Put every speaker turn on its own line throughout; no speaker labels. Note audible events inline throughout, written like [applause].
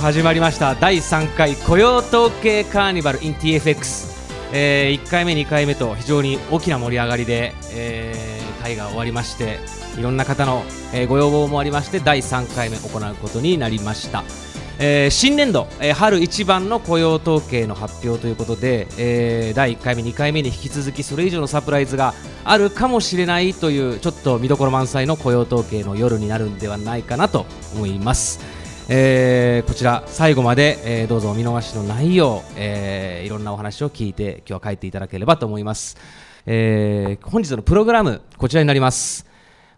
始まりました第3回雇用統計カーニバル in TFX、えー、1回目2回目と非常に大きな盛り上がりで、えー、会が終わりましていろんな方の、えー、ご要望もありまして第3回目行うことになりました、えー、新年度、えー、春一番の雇用統計の発表ということで、えー、第1回目2回目に引き続きそれ以上のサプライズがあるかもしれないというちょっと見どころ満載の雇用統計の夜になるんではないかなと思いますえー、こちら最後まで、えー、どうぞお見逃しのないよう、えー、いろんなお話を聞いて今日は帰っていただければと思います、えー、本日のプログラムこちらになります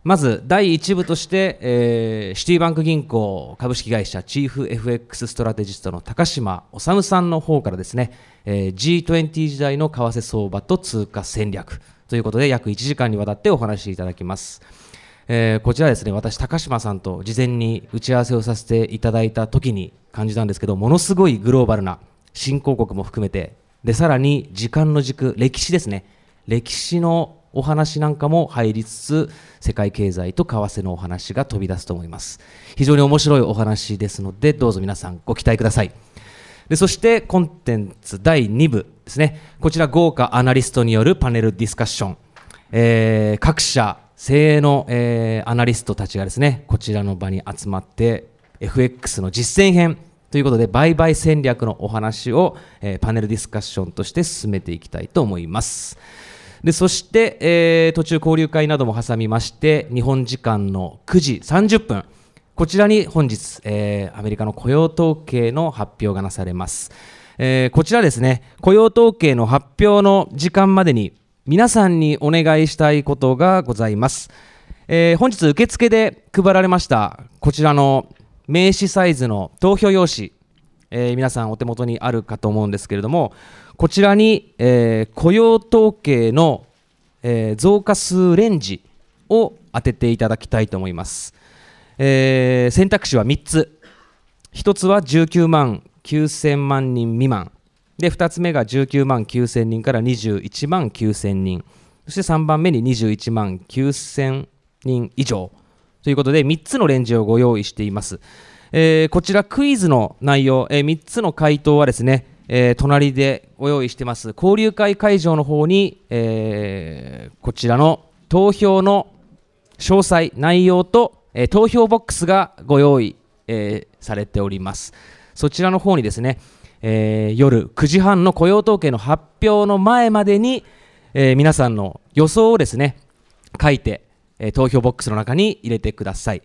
まず第1部として、えー、シティバンク銀行株式会社チーフ FX ストラテジストの高島治さんの方からですね、えー、G20 時代の為替相場と通貨戦略ということで約1時間にわたってお話しいただきます。えー、こちらですね私高島さんと事前に打ち合わせをさせていただいた時に感じたんですけどものすごいグローバルな新興国も含めてでさらに時間の軸歴史ですね歴史のお話なんかも入りつつ世界経済と為替のお話が飛び出すと思います非常に面白いお話ですのでどうぞ皆さんご期待くださいでそしてコンテンツ第2部ですねこちら豪華アナリストによるパネルディスカッション、えー、各社精鋭の、えー、アナリストたちがですねこちらの場に集まって FX の実践編ということで売買戦略のお話を、えー、パネルディスカッションとして進めていきたいと思いますでそして、えー、途中交流会なども挟みまして日本時間の9時30分こちらに本日、えー、アメリカの雇用統計の発表がなされます、えー、こちらですね雇用統計の発表の時間までに皆さんにお願いしたいことがございます。えー、本日受付で配られましたこちらの名刺サイズの投票用紙、えー、皆さんお手元にあるかと思うんですけれどもこちらに、えー、雇用統計の、えー、増加数レンジを当てていただきたいと思います、え選択肢は3つ1つは19万9000万人未満で2つ目が19万9000人から21万9000人そして3番目に21万9000人以上ということで3つのレンジをご用意しています、えー、こちらクイズの内容、えー、3つの回答はですね、えー、隣でご用意してます交流会会場の方に、えー、こちらの投票の詳細内容と、えー、投票ボックスがご用意、えー、されておりますそちらの方にですね、えー、夜9時半の雇用統計の発表の前までに、えー、皆さんの予想をですね書いて、えー、投票ボックスの中に入れてください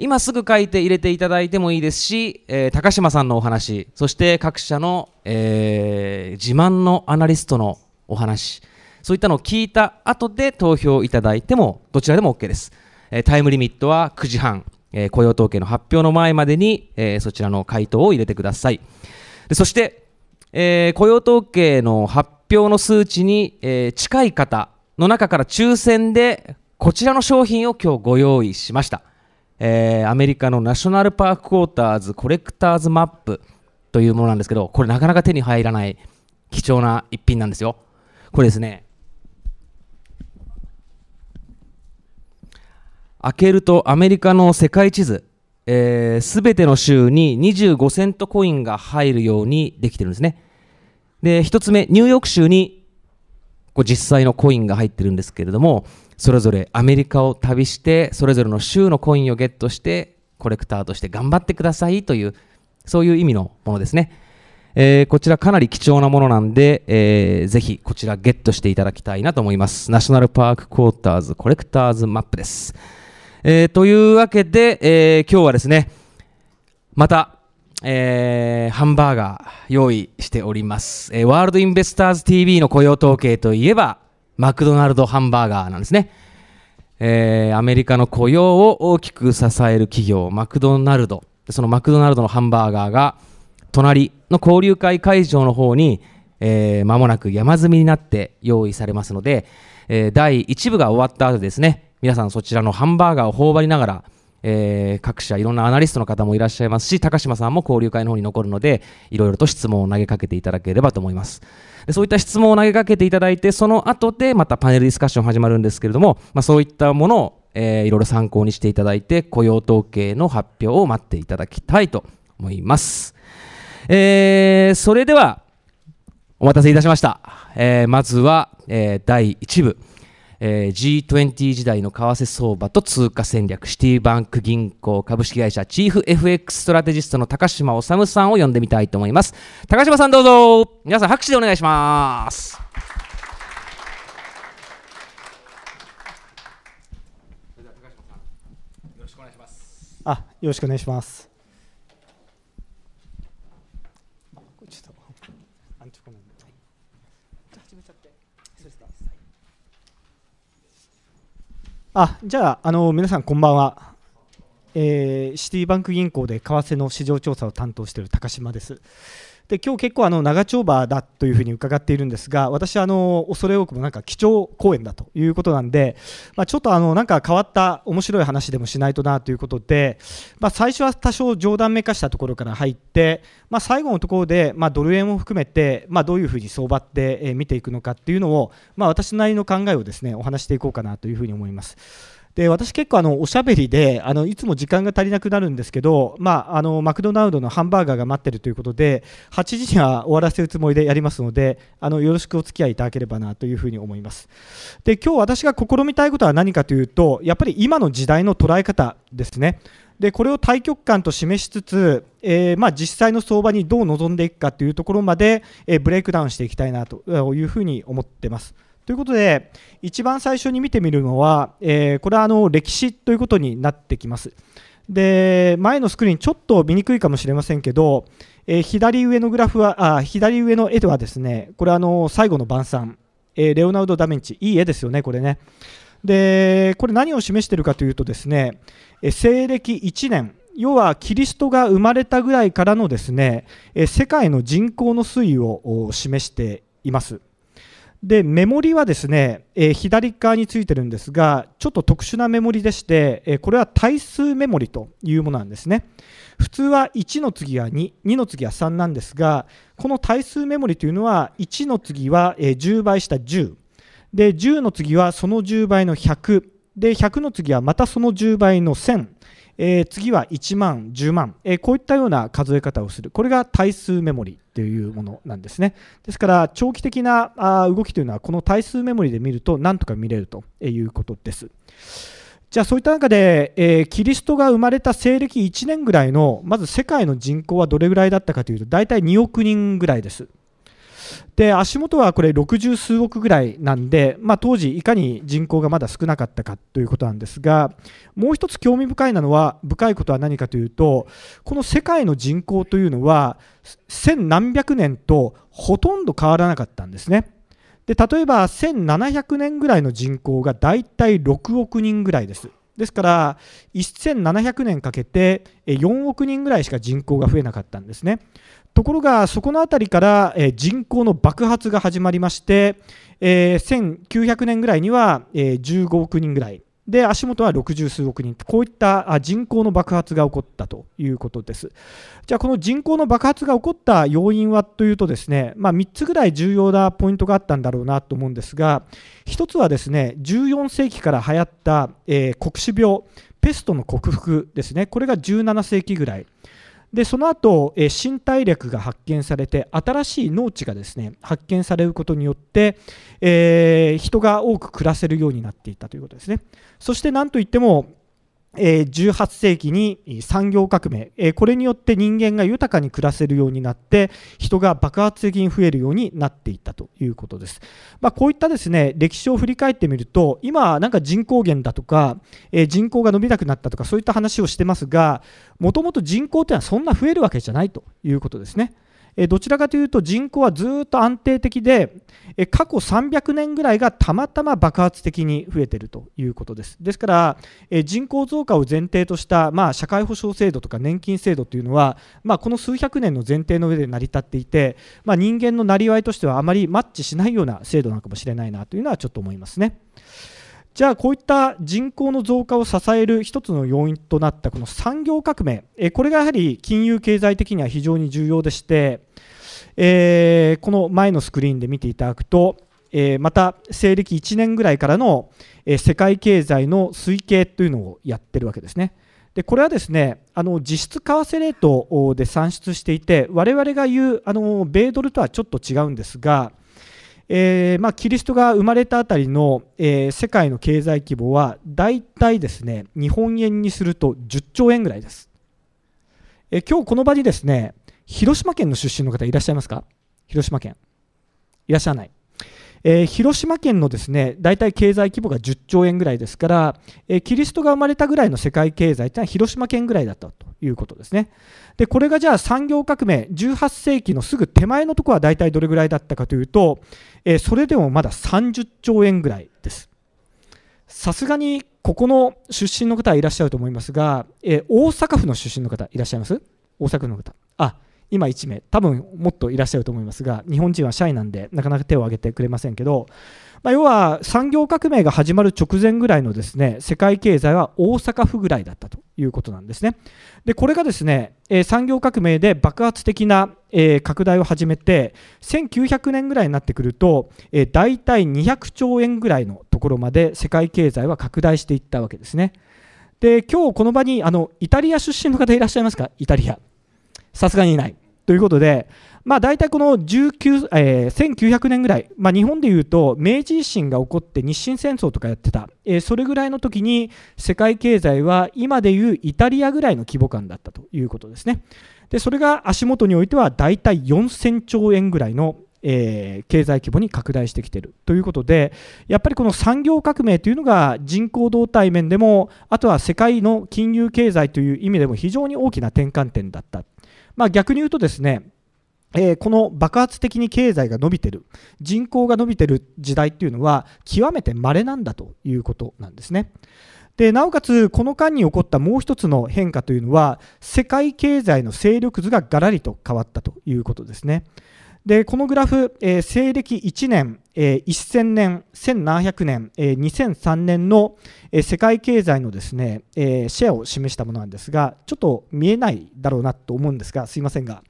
今すぐ書いて入れていただいてもいいですし、え高島さんのお話そして各社の、え自慢のアナリストのお話そういったのを聞いた後で投票いただいてもどちらでも OK です、えタイムリミットは9時半、え雇用統計の発表の前までに、えそちらの回答を入れてくださいでそして、えー、雇用統計の発表の数値に、えー、近い方の中から抽選でこちらの商品を今日ご用意しました、えー、アメリカのナショナルパーククォーターズコレクターズマップというものなんですけどこれなかなか手に入らない貴重な一品なんですよこれですね開けるとアメリカの世界地図えー、ての州に25セントコインが入るようにできてるんですね。で、1つ目、ニューヨーク州にこう実際のコインが入ってるんですけれども、それぞれアメリカを旅して、それぞれの州のコインをゲットして、コレクターとして頑張ってくださいという、そういう意味のものですね。えー、こちらかなり貴重なものなんで、えー、ぜひこちらゲットしていただきたいなと思います。ナショナルパーククォーターズコレクターズマップです。えー、というわけで、えー、今日はですね、また、えー、ハンバーガー用意しております、えー、ワールドインベスターズ TV の雇用統計といえば、マクドナルドハンバーガーなんですね。えー、アメリカの雇用を大きく支える企業、マクドナルド。そのマクドナルドのハンバーガーが、隣の交流会会場の方に、えー、間もなく山積みになって用意されますので、えー、第1部が終わった後ですね、皆さんそちらのハンバーガーを頬張りながら、えー、各社いろんなアナリストの方もいらっしゃいますし高島さんも交流会の方に残るのでいろいろと質問を投げかけていただければと思いますでそういった質問を投げかけていただいてその後でまたパネルディスカッション始まるんですけれども、まあ、そういったものを、えー、いろいろ参考にしていただいて雇用統計の発表を待っていただきたいと思います、えー、それではお待たせいたしました、えー、まずは、えー、第1部えー、G20 時代の為替相場と通貨戦略、シティバンク銀行株式会社チーフ FX ストラテジストの高島治さんを呼んでみたいと思います。高島さんどうぞ皆さん拍手
でお願いします。あ、よろしくお願いします。あじゃああの皆さんこんばんは、えー、シティバンク銀行で為替の市場調査を担当している高島です。で今日結構あの長丁場だというふうに伺っているんですが私はあの恐れ多くもなんか基調講演だということなんで、まあ、ちょっとあのなんか変わった面白い話でもしないとなということで、まあ、最初は多少冗談めかしたところから入って、まあ、最後のところで、まドル円を含めて、まどういうふうに相場って見ていくのかっていうのを、ま私なりの考えをですねお話していこうかなというふうに思います。で私結構あのおしゃべりであのいつも時間が足りなくなるんですけど、まあ、あのマクドナルドのハンバーガーが待ってるということで8時には終わらせるつもりでやりますのであのよろしくお付き合いいただければなというふうに思いますで今日私が試みたいことは何かというとやっぱり今の時代の捉え方ですねでこれを大局観と示しつつ、えー、まあ、実際の相場にどう臨んでいくかというところまで、えー、ブレイクダウンしていきたいなというふうに思ってます。ということで一番最初に見てみるのは、えー、これはあの歴史ということになってきます。で前のスクリーンちょっと見にくいかもしれませんけど、えー、左上のグラフはあ左上の絵ではですねこれあの最後の晩餐、えー、レオナルド・ダ・ヴィンチいい絵ですよねこれねでこれ何を示しているかというとですね、えー、西暦1年要はキリストが生まれたぐらいからのですね、えー、世界の人口の推移を示しています。でメモリはですね、えー、左側についてるんですがちょっと特殊なメモリでして、えー、これは対数メモリというものなんですね普通は1の次は22の次は3なんですがこの対数メモリというのは1の次は、えー、10倍した10で10の次はその10倍の100で100の次はまたその10倍の1000えー、次は1万、10万、えー、こういったような数え方をする、これが対数メモリというものなんですね。ですから、長期的なあ動きというのは、この対数メモリで見ると、なんとか見れるということです。じゃあそういった中で、えー、キリストが生まれた西暦1年ぐらいのまず世界の人口はどれぐらいだったかというと大体2億人ぐらいですで足元はこれ60数億ぐらいなんで、まあ、当時いかに人口がまだ少なかったかということなんですがもう一つ興味深いなのは深いことは何かというとこの世界の人口というのは千何百年とほとんど変わらなかったんですね。で例えば1700年ぐらいの人口がだいたい6億人ぐらいです。ですから1700年かけて4億人ぐらいしか人口が増えなかったんですね。ところがそこの辺りから、え人口の爆発が始まりまして、え1900年ぐらいには、え15億人ぐらいで足元は60数億人こういった人口の爆発が起こったということですじゃあこの人口の爆発が起こった要因はというとですね、まあ、3つぐらい重要なポイントがあったんだろうなと思うんですが1つはですね14世紀から流行った、え黒死病ペストの克服ですねこれが17世紀ぐらいでその後、え新大略が発見されて新しい農地がですね発見されることによって、えー、人が多く暮らせるようになっていったということですねそして何といっても18世紀に産業革命これによって人間が豊かに暮らせるようになって人が爆発的に増えるようになっていったということです、まあ、こういったですね歴史を振り返ってみると今なんか人口減だとか人口が伸びなくなったとかそういった話をしてますがもともと人口というのはそんな増えるわけじゃないということですね。どちらかというと人口はずっと安定的で過去300年ぐらいがたまたま爆発的に増えているということですですから人口増加を前提とした、まあ、社会保障制度とか年金制度というのは、まあ、この数百年の前提の上で成り立っていて、まあ、人間のなりわいとしてはあまりマッチしないような制度なのかもしれないなというのはちょっと思いますね。じゃあこういった人口の増加を支える一つの要因となったこの産業革命これがやはり金融経済的には非常に重要でしてえー、この前のスクリーンで見ていただくと、えー、また西暦1年ぐらいからの、えー、世界経済の推計というのをやってるわけですね。でこれはですねあの実質為替レートで算出していて我々が言うあの米ドルとはちょっと違うんですが、えー、まあ、キリストが生まれたあたりの、えー、世界の経済規模は大体ですね日本円にすると10兆円ぐらいです。えー、今日この場にですね広島県の出身の方いらっしゃいますか広島県。いらっしゃらない。えー、広島県のですね大体経済規模が10兆円ぐらいですから、えー、キリストが生まれたぐらいの世界経済ってのは広島県ぐらいだったということですね。でこれがじゃあ産業革命18世紀のすぐ手前のところは大体どれぐらいだったかというと、えー、それでもまだ30兆円ぐらいです。さすがにここの出身の方はいらっしゃると思いますが、え大阪府の出身の方いらっしゃいます大阪府の方。あ今1名多分もっといらっしゃると思いますが日本人はシャイなんでなかなか手を挙げてくれませんけど、まあ、要は産業革命が始まる直前ぐらいのですね世界経済は大阪府ぐらいだったということなんですね。でこれがですね、え産業革命で爆発的な、え拡大を始めて1900年ぐらいになってくると、え大体200兆円ぐらいのところまで世界経済は拡大していったわけですね。で今日この場にあのイタリア出身の方いらっしゃいますかイタリア。さすがにいない。ということで、まあ、大体この19、えー、1900年ぐらい、まあ、日本でいうと明治維新が起こって日清戦争とかやってた、えー、それぐらいの時に世界経済は今でいうイタリアぐらいの規模感だったということですね。でそれが足元においては大体4000兆円ぐらいの、えー、経済規模に拡大してきているということでやっぱりこの産業革命というのが人口動態面でもあとは世界の金融経済という意味でも非常に大きな転換点だったまあ、逆に言うとですね、えー、この爆発的に経済が伸びてる人口が伸びてる時代っていうのは極めて稀なんだということなんですね。でなおかつこの間に起こったもう一つの変化というのは世界経済の勢力図ががらりと変わったということですね。でこのグラフ、えー、西暦1年、えー、1000年、1700年、えー、2003年の、えー、世界経済のですね、えー、シェアを示したものなんですが、ちょっと見えないだろうなと思うんですが、すいませんが、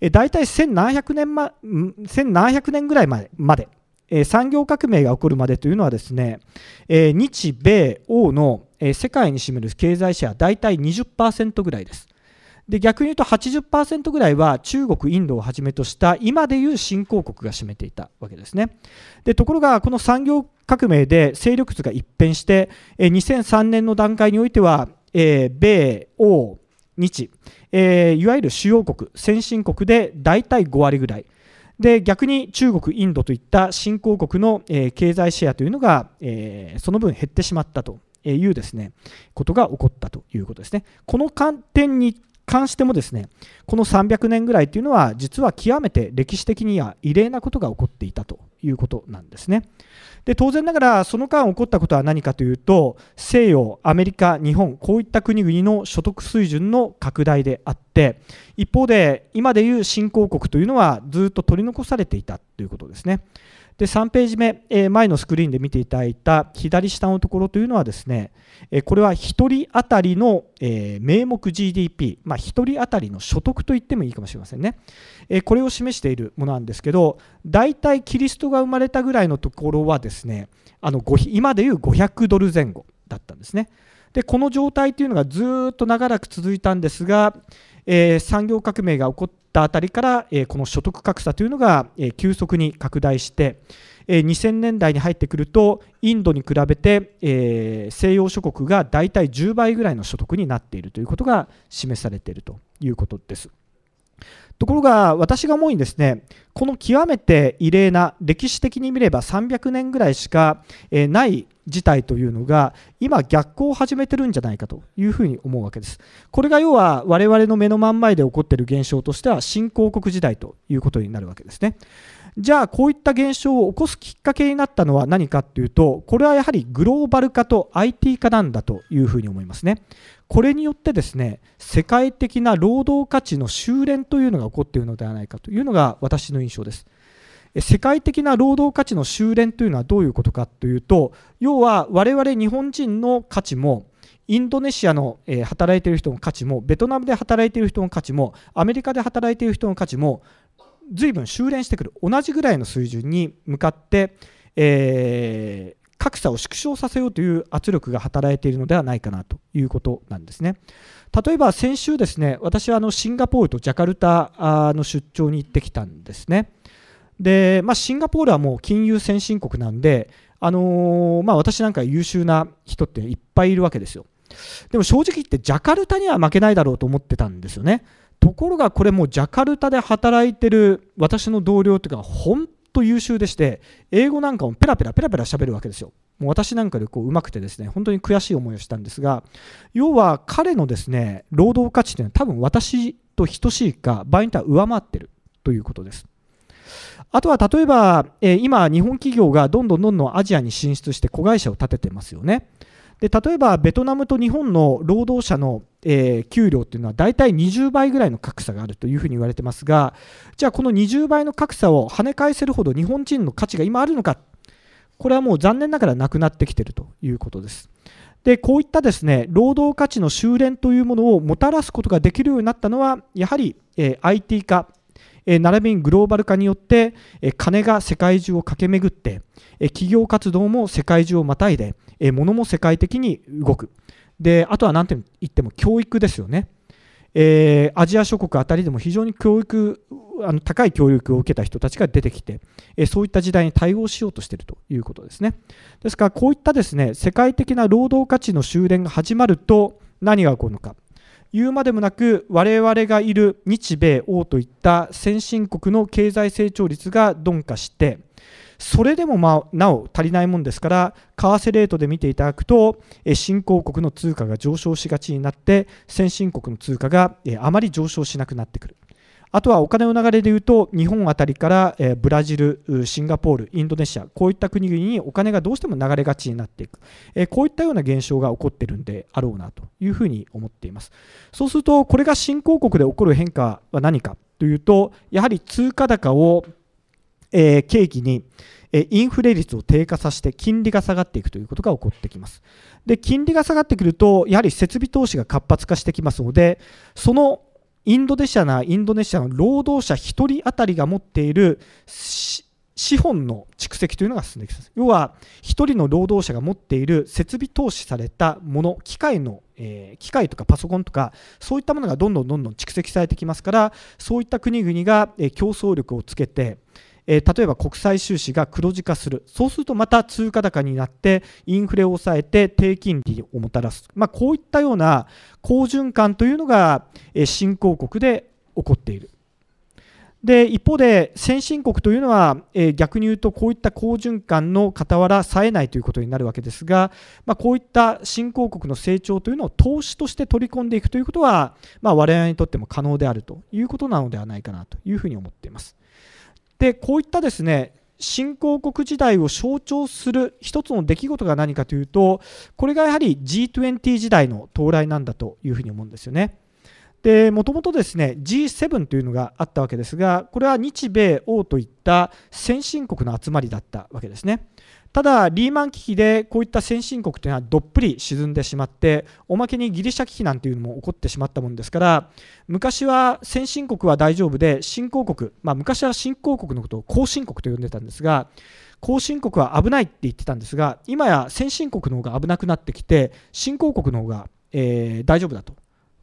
えー、大体1700年,、ま、1700年ぐらいまでまで、えー、産業革命が起こるまでというのはですね、えー、日米欧の、えー、世界に占める経済シェア、大体20%ぐらいです。で逆に言うと80%ぐらいは中国、インドをはじめとした今でいう新興国が占めていたわけですね。でところがこの産業革命で勢力図が一変して2003年の段階においては、米欧日、いわゆる主要国先進国で大体5割ぐらいで逆に中国、インドといった新興国の、経済シェアというのが、その分減ってしまったというですねことが起こったということですね。この観点に関してもですねこの300年ぐらいというのは実は極めて歴史的には異例なことが起こっていたということなんですね。で当然ながらその間起こったことは何かというと西洋アメリカ日本こういった国々の所得水準の拡大であって一方で今でいう新興国というのはずっと取り残されていたということですね。で3ページ目、え前のスクリーンで見ていただいた左下のところというのはですね、えこれは1人当たりの、え名目 GDP、まあ、1人当たりの所得と言ってもいいかもしれませんね、えこれを示しているものなんですけど大体キリストが生まれたぐらいのところはですねあの今でいう500ドル前後だったんですね。でこの状態というのがずっと長らく続いたんですが、えー、産業革命が起こったあたりから、えー、この所得格差というのが、えー、急速に拡大して、えー、2000年代に入ってくるとインドに比べて、えー、西洋諸国が大体10倍ぐらいの所得になっているということが示されているということです。ところが私が思うにですねこの極めて異例な歴史的に見れば300年ぐらいしかない事態というのが今逆行を始めてるんじゃないかというふうに思うわけです。これが要は我々の目の真ん前で起こっている現象としては新興国時代ということになるわけですね。じゃあこういった現象を起こすきっかけになったのは何かっていうとこれはやはりグローバル化と IT 化なんだというふうに思いますね。これによってですね世界的な労働価値の修練というのが起こっているのではないかというのが私の印象です。世界的な労働価値の修練というのはどういうことかというと要は我々日本人の価値もインドネシアの働いている人の価値もベトナムで働いている人の価値もアメリカで働いている人の価値も随分修練してくる同じぐらいの水準に向かって、えー、格差を縮小させようという圧力が働いているのではないかなということなんですね。例えば先週ですね私はあのシンガポールとジャカルタの出張に行ってきたんですね。で、まあ、シンガポールはもう金融先進国なんで、あのー、まあ、私なんか優秀な人っていっぱいいるわけですよ。でも正直言ってジャカルタには負けないだろうと思ってたんですよね。ところがこれもうジャカルタで働いてる私の同僚というか本当優秀でして英語なんかもペラペラペラペラ喋るわけですよ。もう私なんかでこう上手くてですね本当に悔しい思いをしたんですが要は彼のですね労働価値というのは多分私と等しいか場合によっては上回ってるということです。あとは例えば、え今、日本企業がどんどんどんどんアジアに進出して子会社を建ててますよね。で例えばベトナムと日本の労働者の、えー、給料というのは大体20倍ぐらいの格差があるというふうに言われてますがじゃあこの20倍の格差を跳ね返せるほど日本人の価値が今あるのかこれはもう残念ながらなくなってきているということです。でこういったですね労働価値の修練というものをもたらすことができるようになったのはやはり、えー、IT 化え並びにグローバル化によって、え金が世界中を駆け巡って、え企業活動も世界中をまたいで、え物も世界的に動くであとは何て言っても教育ですよね、えー、アジア諸国あたりでも非常に教育あの高い教育を受けた人たちが出てきて、えそういった時代に対応しようとしているということですね。ですからこういったですね世界的な労働価値の修練が始まると何が起こるのか。言うまでもなく我々がいる日米欧といった先進国の経済成長率が鈍化してそれでも、まあ、なお足りないもんですから為替レートで見ていただくと新興国の通貨が上昇しがちになって先進国の通貨があまり上昇しなくなってくるあとはお金の流れでいうと日本あたりから、えブラジル、シンガポール、インドネシアこういった国々にお金がどうしても流れがちになっていく、えこういったような現象が起こってるんであろうなというふうに思っていますそうするとこれが新興国で起こる変化は何かというとやはり通貨高を、え契機にインフレ率を低下させて金利が下がっていくということが起こってきます。で、金利が下がってくると、やはり設備投資が活発化してきますので、そのインドネシアなインドネシアの労働者1人当たりが持っている資本の蓄積というのが進んでいきます。要は、1人の労働者が持っている設備投資されたもの、機械の、えー、機械とかパソコンとか、そういったものがどんどんどんどん蓄積されてきますから、そういった国々が競争力をつけて、えー、例えば国際収支が黒字化するそうするとまた通貨高になってインフレを抑えて低金利をもたらす、まあ、こういったような好循環というのが、えー、新興国で起こっている。で一方で先進国というのは、えー、逆に言うとこういった好循環の傍らさえないということになるわけですが、まあ、こういった新興国の成長というのを投資として取り込んでいくということは、まあ、我々にとっても可能であるということなのではないかなというふうに思っています。でこういったですね新興国時代を象徴する一つの出来事が何かというとこれがやはり G20 時代の到来なんだというふうに思うんですよね。で、もともとですね、G7 というのがあったわけですが、これは日米欧といった先進国の集まりだったわけですね。ただ、リーマン危機でこういった先進国というのはどっぷり沈んでしまって、おまけにギリシャ危機なんていうのも起こってしまったもんですから、昔は先進国は大丈夫で、新興国、まあ、昔は新興国のことを後進国と呼んでたんですが、後進国は危ないって言ってたんですが、今や先進国の方が危なくなってきて、新興国の方が、えー、大丈夫だと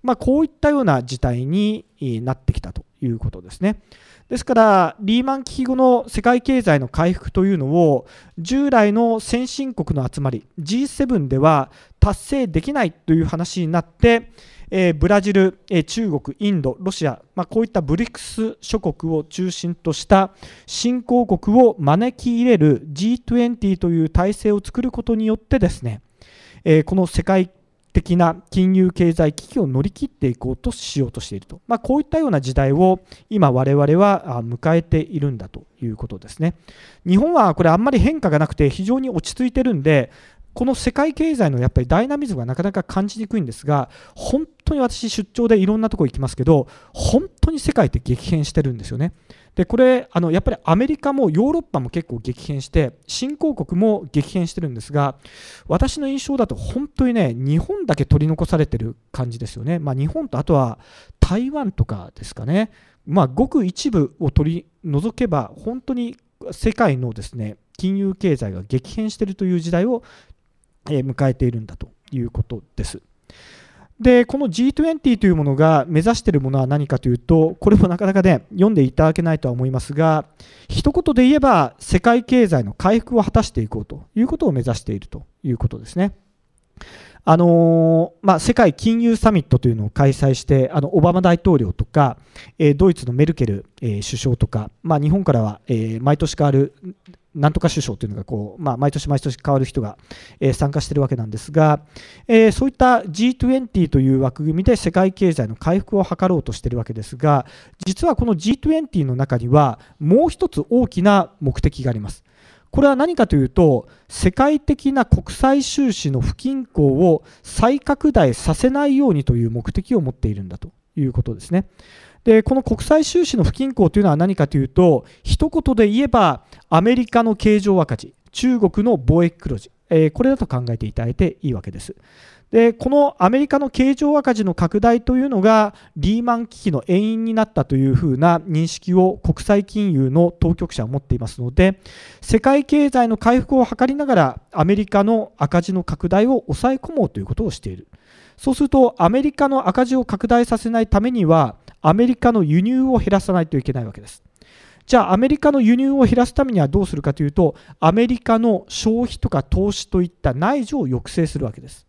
まあ、こういったような事態になってきたということですね。ですからリーマン危機後の世界経済の回復というのを従来の先進国の集まり G7 では達成できないという話になって、ブラジル、中国、インド、ロシア、まあ、こういった BRICS 諸国を中心とした新興国を招き入れる G20 という体制を作ることによってですね、この世界的な金融経済危機を乗り切っていこうとしようとしていると、まあ、こういったような時代を今我々は迎えているんだということですね日本はこれあんまり変化がなくて非常に落ち着いてるんでこの世界経済のやっぱりダイナミズムがなかなか感じにくいんですが本当に私出張でいろんなとこ行きますけど本当に世界って激変してるんですよね。でこれあのやっぱりアメリカもヨーロッパも結構激変して新興国も激変してるんですが私の印象だと本当にね日本だけ取り残されてる感じですよね、まあ、日本とあとは台湾とかですかね、まあ、ごく一部を取り除けば本当に世界のですね金融経済が激変しているという時代を迎えているんだということです。でこの G20 というものが目指しているものは何かというとこれもなかなかね読んでいただけないとは思いますが一言で言えば世界経済の回復を果たしていこうということを目指しているということですね。あのまあ、世界金融サミットというのを開催してあのオバマ大統領とか、えー、ドイツのメルケル、えー、首相とか、まあ、日本からは、えー、毎年変わるなんとか首相というのがこう、まあ、毎年毎年変わる人が、え参加しているわけなんですが、えそういった G20 という枠組みで世界経済の回復を図ろうとしているわけですが実はこの G20 の中にはもう一つ大きな目的があります。これは何かというと世界的な国際収支の不均衡を再拡大させないようにという目的を持っているんだということですね。でこの国際収支の不均衡というのは何かというと一言で言えばアメリカの経常赤字中国の貿易黒字、えー、これだと考えていただいていいわけです。でこのアメリカの経常赤字の拡大というのがリーマン危機の遠因になったというふうな認識を国際金融の当局者は持っていますので世界経済の回復を図りながらアメリカの赤字の拡大を抑え込もうということをしているそうするとアメリカの赤字を拡大させないためにはアメリカの輸入を減らさないといけないわけです。じゃあアメリカの輸入を減らすためにはどうするかというとアメリカの消費とか投資といった内需を抑制するわけです。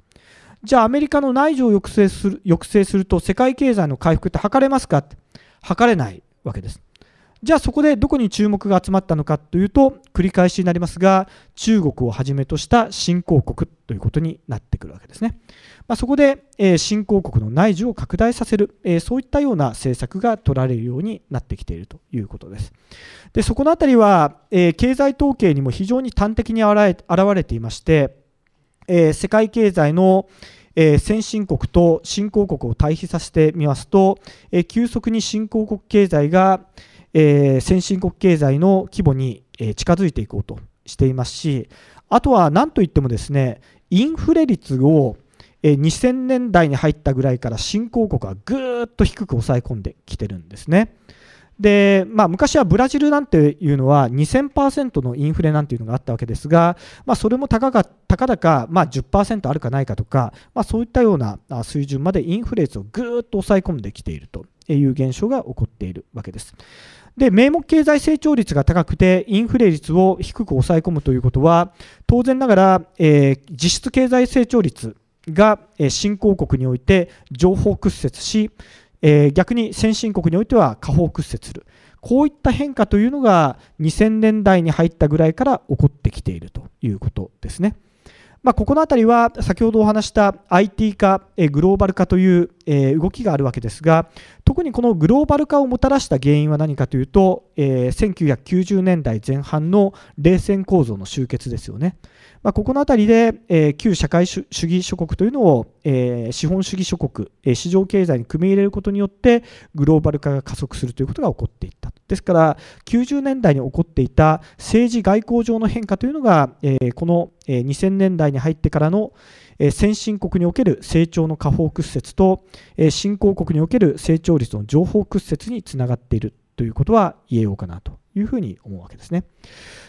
じゃあアメリカの内需を抑制する抑制すると世界経済の回復って図れますかって測れないわけです。じゃあそこでどこに注目が集まったのかというと繰り返しになりますが中国をはじめとした新興国ということになってくるわけですね、まあ、そこで、えー、新興国の内需を拡大させる、えー、そういったような政策が取られるようになってきているということですでそこのあたりは、えー、経済統計にも非常に端的に現れていまして、え世界経済のえー、先進国と新興国を対比させてみますと、えー、急速に新興国経済が、えー、先進国経済の規模に近づいていこうとしていますしあとは何といってもですねインフレ率を2000年代に入ったぐらいから新興国はぐっと低く抑え込んできてるんですね。でまあ、昔はブラジルなんていうのは2000%のインフレなんていうのがあったわけですが、まあ、それもたかだか、まあ10、あるかないかとか、まあ、そういったような水準までインフレ率をぐっと抑え込んできているという現象が起こっているわけです。で名目経済成長率が高くてインフレ率を低く抑え込むということは当然ながら、えー、実質経済成長率が、えー、新興国において情報屈折し、えー、逆に先進国においては下方屈折するこういった変化というのが2000年代に入ったぐらいから起こってきているということですね。まあ、ここの辺りは先ほどお話した IT 化、グローバル化という、え動きがあるわけですが特にこのグローバル化をもたらした原因は何かというと、え1990年代前半の冷戦構造の終結ですよね。まあ、ここのたりで、え旧社会主義諸国というのを、え資本主義諸国、え市場経済に組み入れることによってグローバル化が加速するということが起こっていったですから90年代に起こっていた政治外交上の変化というのが、えこの2000年代に入ってからの先進国における成長の下方屈折と新興国における成長率の上方屈折につながっているということは言えようかなというふうに思うわけですね。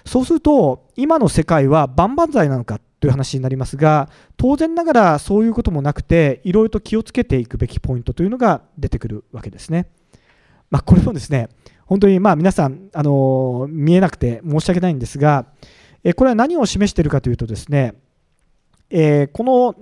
そうすると今の世界は万々歳なのかという話になりますが当然ながらそういうこともなくていろいろと気をつけていくべきポイントというのが出てくるわけですね。まあ、これもですね本当にまあ皆さんあの見えなくて申し訳ないんですがえこれは何を示しているかというとですねえこの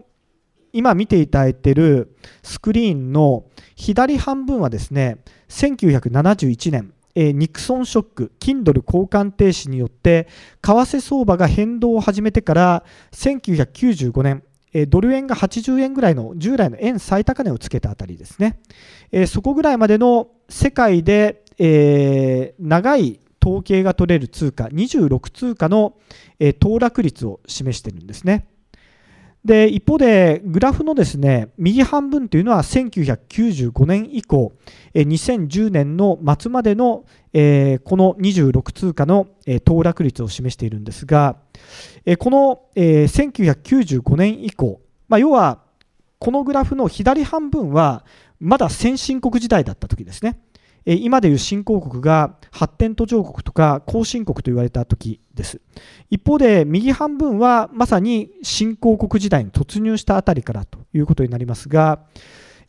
今見ていただいているスクリーンの左半分はですね1971年えー、ニクソンショック、キンドル交換停止によって為替相場が変動を始めてから1995年、えー、ドル円が80円ぐらいの従来の円最高値をつけたあたりですね、えー、そこぐらいまでの世界で、えー、長い統計が取れる通貨26通貨の、え騰落率を示しているんですね。で一方でグラフのですね右半分というのは1995年以降2010年の末までの、この26通貨の、え騰落率を示しているんですが、この、1995年以降、まあ、要はこのグラフの左半分はまだ先進国時代だった時ですね。え今でいう新興国が発展途上国とか後進国と言われた時です一方で右半分はまさに新興国時代に突入した辺りからということになりますが、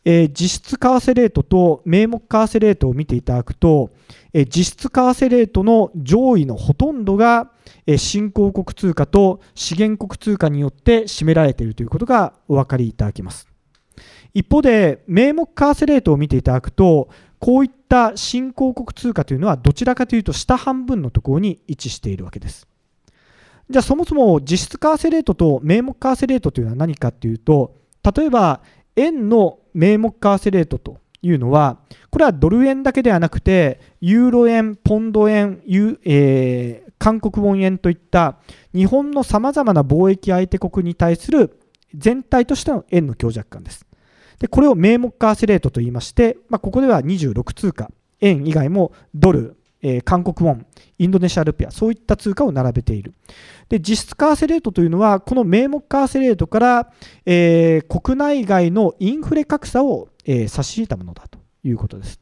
え実質為替レートと名目為替レートを見ていただくと、え実質為替レートの上位のほとんどが、え新興国通貨と資源国通貨によって占められているということがお分かりいただけます一方で名目為替レートを見ていただくとこういったった新興国通貨というのはどちらかというと下半分のところに位置しているわけです。じゃあそもそも実質為替レートと名目為替レートというのは何かというと例えば円の名目為替レートというのはこれはドル円だけではなくてユーロ円、ポンド円、えー、韓国ウォン円といった日本のさまざまな貿易相手国に対する全体としての円の強弱感です。でこれを名目為替レートと言いまして、まあ、ここでは26通貨円以外もドル、えー、韓国ウォンインドネシアルピアそういった通貨を並べているで実質為替レートというのはこの名目為替レートから、えー、国内外のインフレ格差を、えー、差し引いたものだということです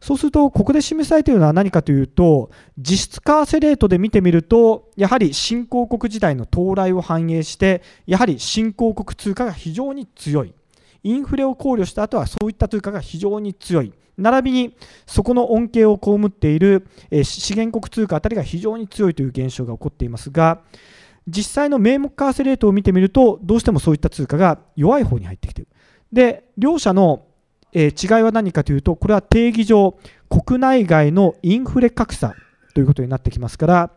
そうすると、ここで示されているのは何かというと、実質為替レートで見てみると、やはり新興国時代の到来を反映して、やはり新興国通貨が非常に強い。インフレを考慮した後はそういった通貨が非常に強い。並びにそこの恩恵を被っている、え資源国通貨あたりが非常に強いという現象が起こっていますが実際の名目為替レートを見てみるとどうしてもそういった通貨が弱い方に入ってきている。で両者の、え違いは何かというとこれは定義上国内外のインフレ格差ということになってきますから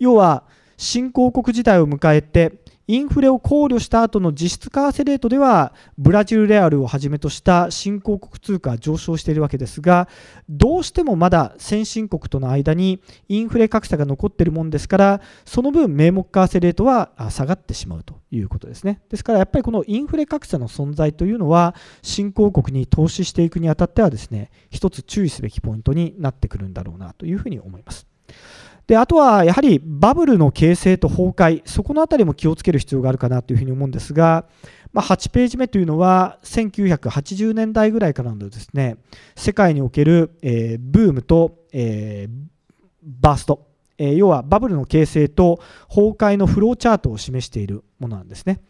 要は新興国時代を迎えてインフレを考慮した後の実質為替レートではブラジルレアルをはじめとした新興国通貨上昇しているわけですがどうしてもまだ先進国との間にインフレ格差が残っているものですからその分名目為替レートは下がってしまうということですねですからやっぱりこのインフレ格差の存在というのは新興国に投資していくにあたってはですね一つ注意すべきポイントになってくるんだろうなというふうに思います。であとはやはりバブルの形成と崩壊そこのあたりも気をつける必要があるかなというふうに思うんですが、まあ、8ページ目というのは1980年代ぐらいからのですね世界における、えー、ブームと、えー、バースト、えー、要はバブルの形成と崩壊のフローチャートを示しているものなんですね。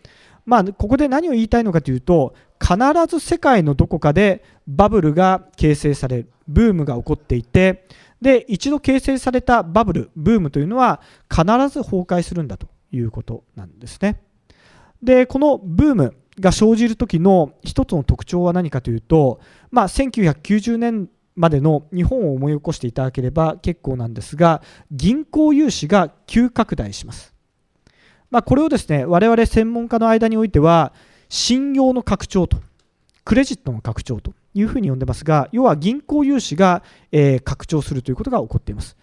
まあ、ここで何を言いたいのかというと必ず世界のどこかでバブルが形成されるブームが起こっていてで一度形成されたバブルブームというのは必ず崩壊するんだということなんですねでこのブームが生じる時の一つの特徴は何かというと、まあ、1990年までの日本を思い起こしていただければ結構なんですが銀行融資が急拡大します、まあ、これをですね我々専門家の間においては信用の拡張とクレジットの拡張というふうに呼んでますが、要は銀行融資が、え拡張するということが起こっています。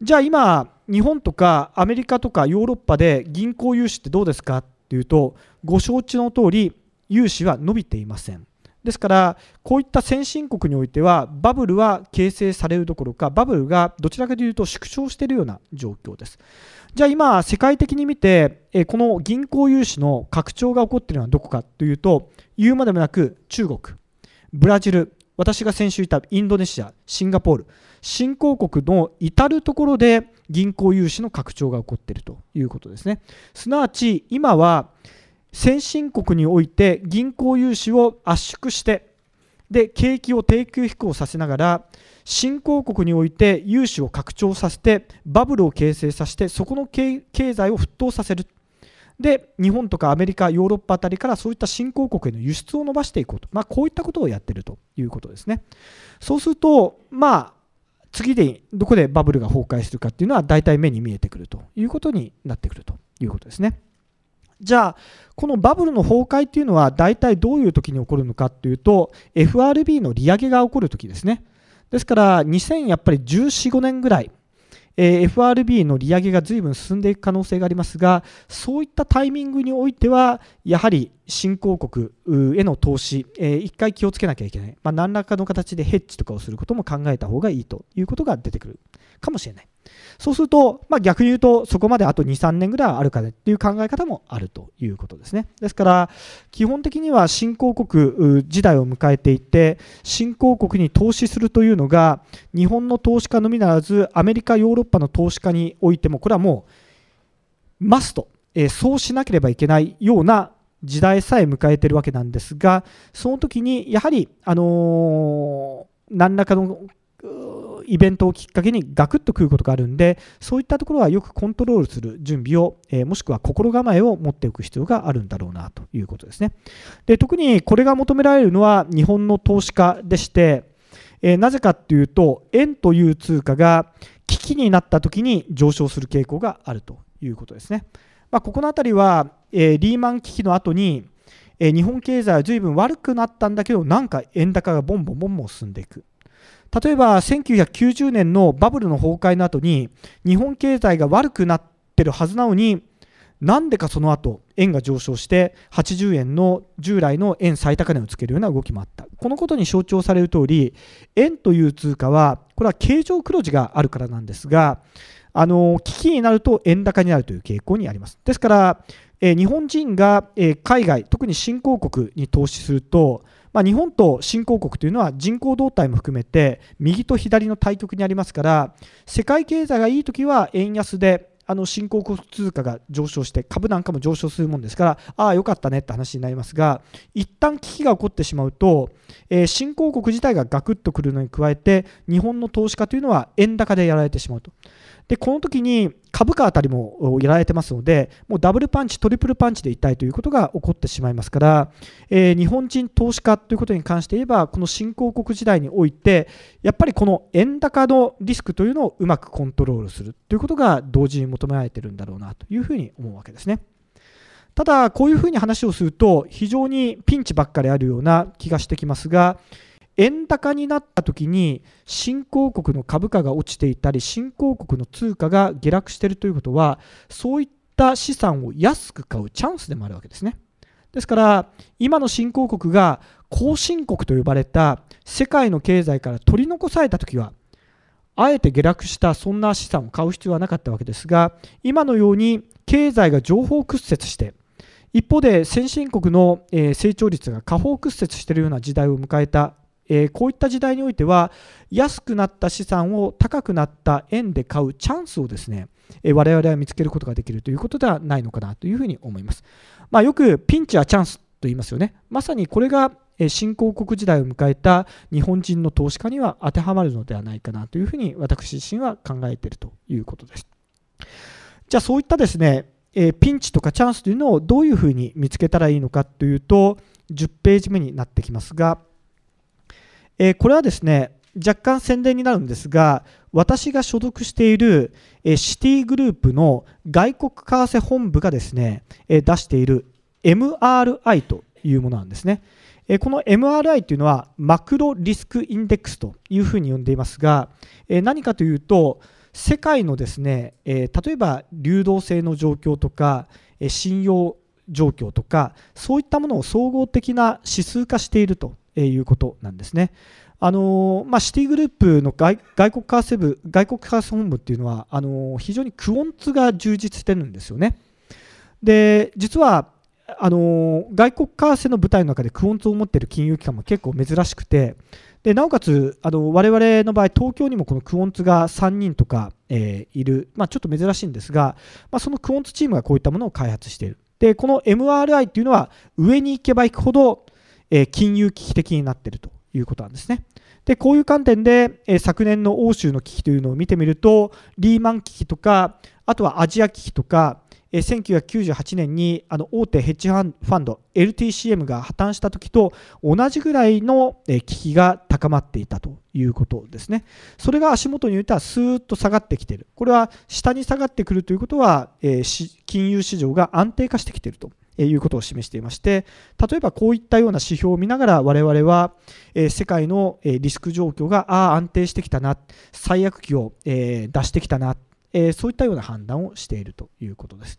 じゃあ今、日本とかアメリカとかヨーロッパで銀行融資ってどうですかっていうと、ご承知の通り、融資は伸びていません。ですから、こういった先進国においては、バブルは形成されるどころか、バブルがどちらかというと縮小しているような状況です。じゃあ今、世界的に見て、この銀行融資の拡張が起こっているのはどこかというと、言うまでもなく中国。ブラジル、私が先週いたインドネシア、シンガポール、新興国の至るところで銀行融資の拡張が起こっているということですね。すなわち、今は先進国において銀行融資を圧縮して、で景気を低空飛行させながら新興国において融資を拡張させてバブルを形成させてそこの経済を沸騰させるで日本とかアメリカヨーロッパあたりからそういった新興国への輸出を伸ばしていこうと、まあ、こういったことをやってるということですねそうするとまあ次でどこでバブルが崩壊するかっていうのは大体目に見えてくるということになってくるということですね。じゃあこのバブルの崩壊っていうのは大体どういう時に起こるのかっていうと FRB の利上げが起こる時ですね。ですから2000やっぱり14、5年ぐらいえ FRB の利上げが随分進んでいく可能性がありますがそういったタイミングにおいてはやはり新興国への投資、え一回気をつけなきゃいけない、まあ、何らかの形でヘッジとかをすることも考えた方がいいということが出てくるかもしれない。そうすると、まあ、逆に言うと、そこまであと2、3年ぐらいあるかねっていう考え方もあるということですね。ですから、基本的には新興国時代を迎えていて、新興国に投資するというのが、日本の投資家のみならず、アメリカ、ヨーロッパの投資家においても、これはもう、マスト、えそうしなければいけないような時代さえ迎えてるわけなんですが、その時に、やはり、あのー、何らかの、イベントをきっかけにガクッと食うことがあるんでそういったところはよくコントロールする準備を、えー、もしくは心構えを持っておく必要があるんだろうなということですねで特にこれが求められるのは日本の投資家でして、えー、なぜかっていうと円という通貨が危機になった時に上昇する傾向があるということですね、まあ、ここの辺りは、えー、リーマン危機の後にえ日本経済は随分悪くなったんだけどなんか円高がボンボンボンボン進んでいく例えば1990年のバブルの崩壊の後に日本経済が悪くなってるはずなのになんでかその後円が上昇して80円の従来の円最高値をつけるような動きもあったこのことに象徴される通り円という通貨はこれは形状黒字があるからなんですがあの危機になると円高になるという傾向にありますですから、え日本人が、え海外特に新興国に投資するとまあ、日本と新興国というのは人口動態も含めて右と左の対極にありますから世界経済がいい時は円安であの新興国通貨が上昇して株なんかも上昇するものですからああよかったねって話になりますが一旦危機が起こってしまうと、えー、新興国自体がガクッとくるのに加えて日本の投資家というのは円高でやられてしまうとでこの時に株価あたりもやられてますので、もうダブルパンチ、トリプルパンチで痛いということが起こってしまいますから、えー、日本人投資家ということに関して言えば、この新興国時代において、やっぱりこの円高のリスクというのをうまくコントロールするということが同時に求められているんだろうなというふうに思うわけですね。ただ、こういうふうに話をすると、非常にピンチばっかりあるような気がしてきますが、円高になった時に新興国の株価が落ちていたり新興国の通貨が下落しているということはそういった資産を安く買うチャンスでもあるわけですね。ですから今の新興国が後進国と呼ばれた世界の経済から取り残された時はあえて下落したそんな資産を買う必要はなかったわけですが今のように経済が情報屈折して一方で先進国の成長率が下方屈折しているような時代を迎えたえー、こういった時代においては安くなった資産を高くなった円で買うチャンスをですね、え我々は見つけることができるということではないのかなというふうに思います。まあ、よくピンチはチャンスと言いますよね。まさにこれが新興国時代を迎えた日本人の投資家には当てはまるのではないかなというふうに私自身は考えているということです。じゃあそういったですね、えピンチとかチャンスというのをどういうふうに見つけたらいいのかというと10ページ目になってきますがえこれはですね若干宣伝になるんですが私が所属している、えシティグループの外国為替本部がですね、え出している MRI というものなんですね、えこの MRI というのはマクロリスクインデックスというふうに呼んでいますが、え何かというと世界のですね、え例えば流動性の状況とか、え信用状況とかそういったものを総合的な指数化しているとえいうことなんですね。あのまあ、シティグループの外国為替部外国為替本部っていうのはあの非常にクオンツが充実してるんですよね。で実はあの外国為替の舞台の中でクオンツを持っている金融機関も結構珍しくてでなおかつあの我々の場合東京にもこのクオンツが3人とか、えー、いる、まあ、ちょっと珍しいんですが、まあ、そのクオンツチームがこういったものを開発しているでこの MRI っていうのは上に行けば行くほどえ金融危機的になっているということなんですね。でこういう観点で、え昨年の欧州の危機というのを見てみるとリーマン危機とかあとはアジア危機とか、え1998年にあの大手ヘッジファンド LTCM が破綻した時と同じぐらいの、え危機が高まっていたということですね。それが足元においてはスーッと下がってきている。これは下に下がってくるということは、え金融市場が安定化してきているということを示していまして例えばこういったような指標を見ながら我々は世界のリスク状況がああ安定してきたな最悪期を出してきたなそういったような判断をしているということです。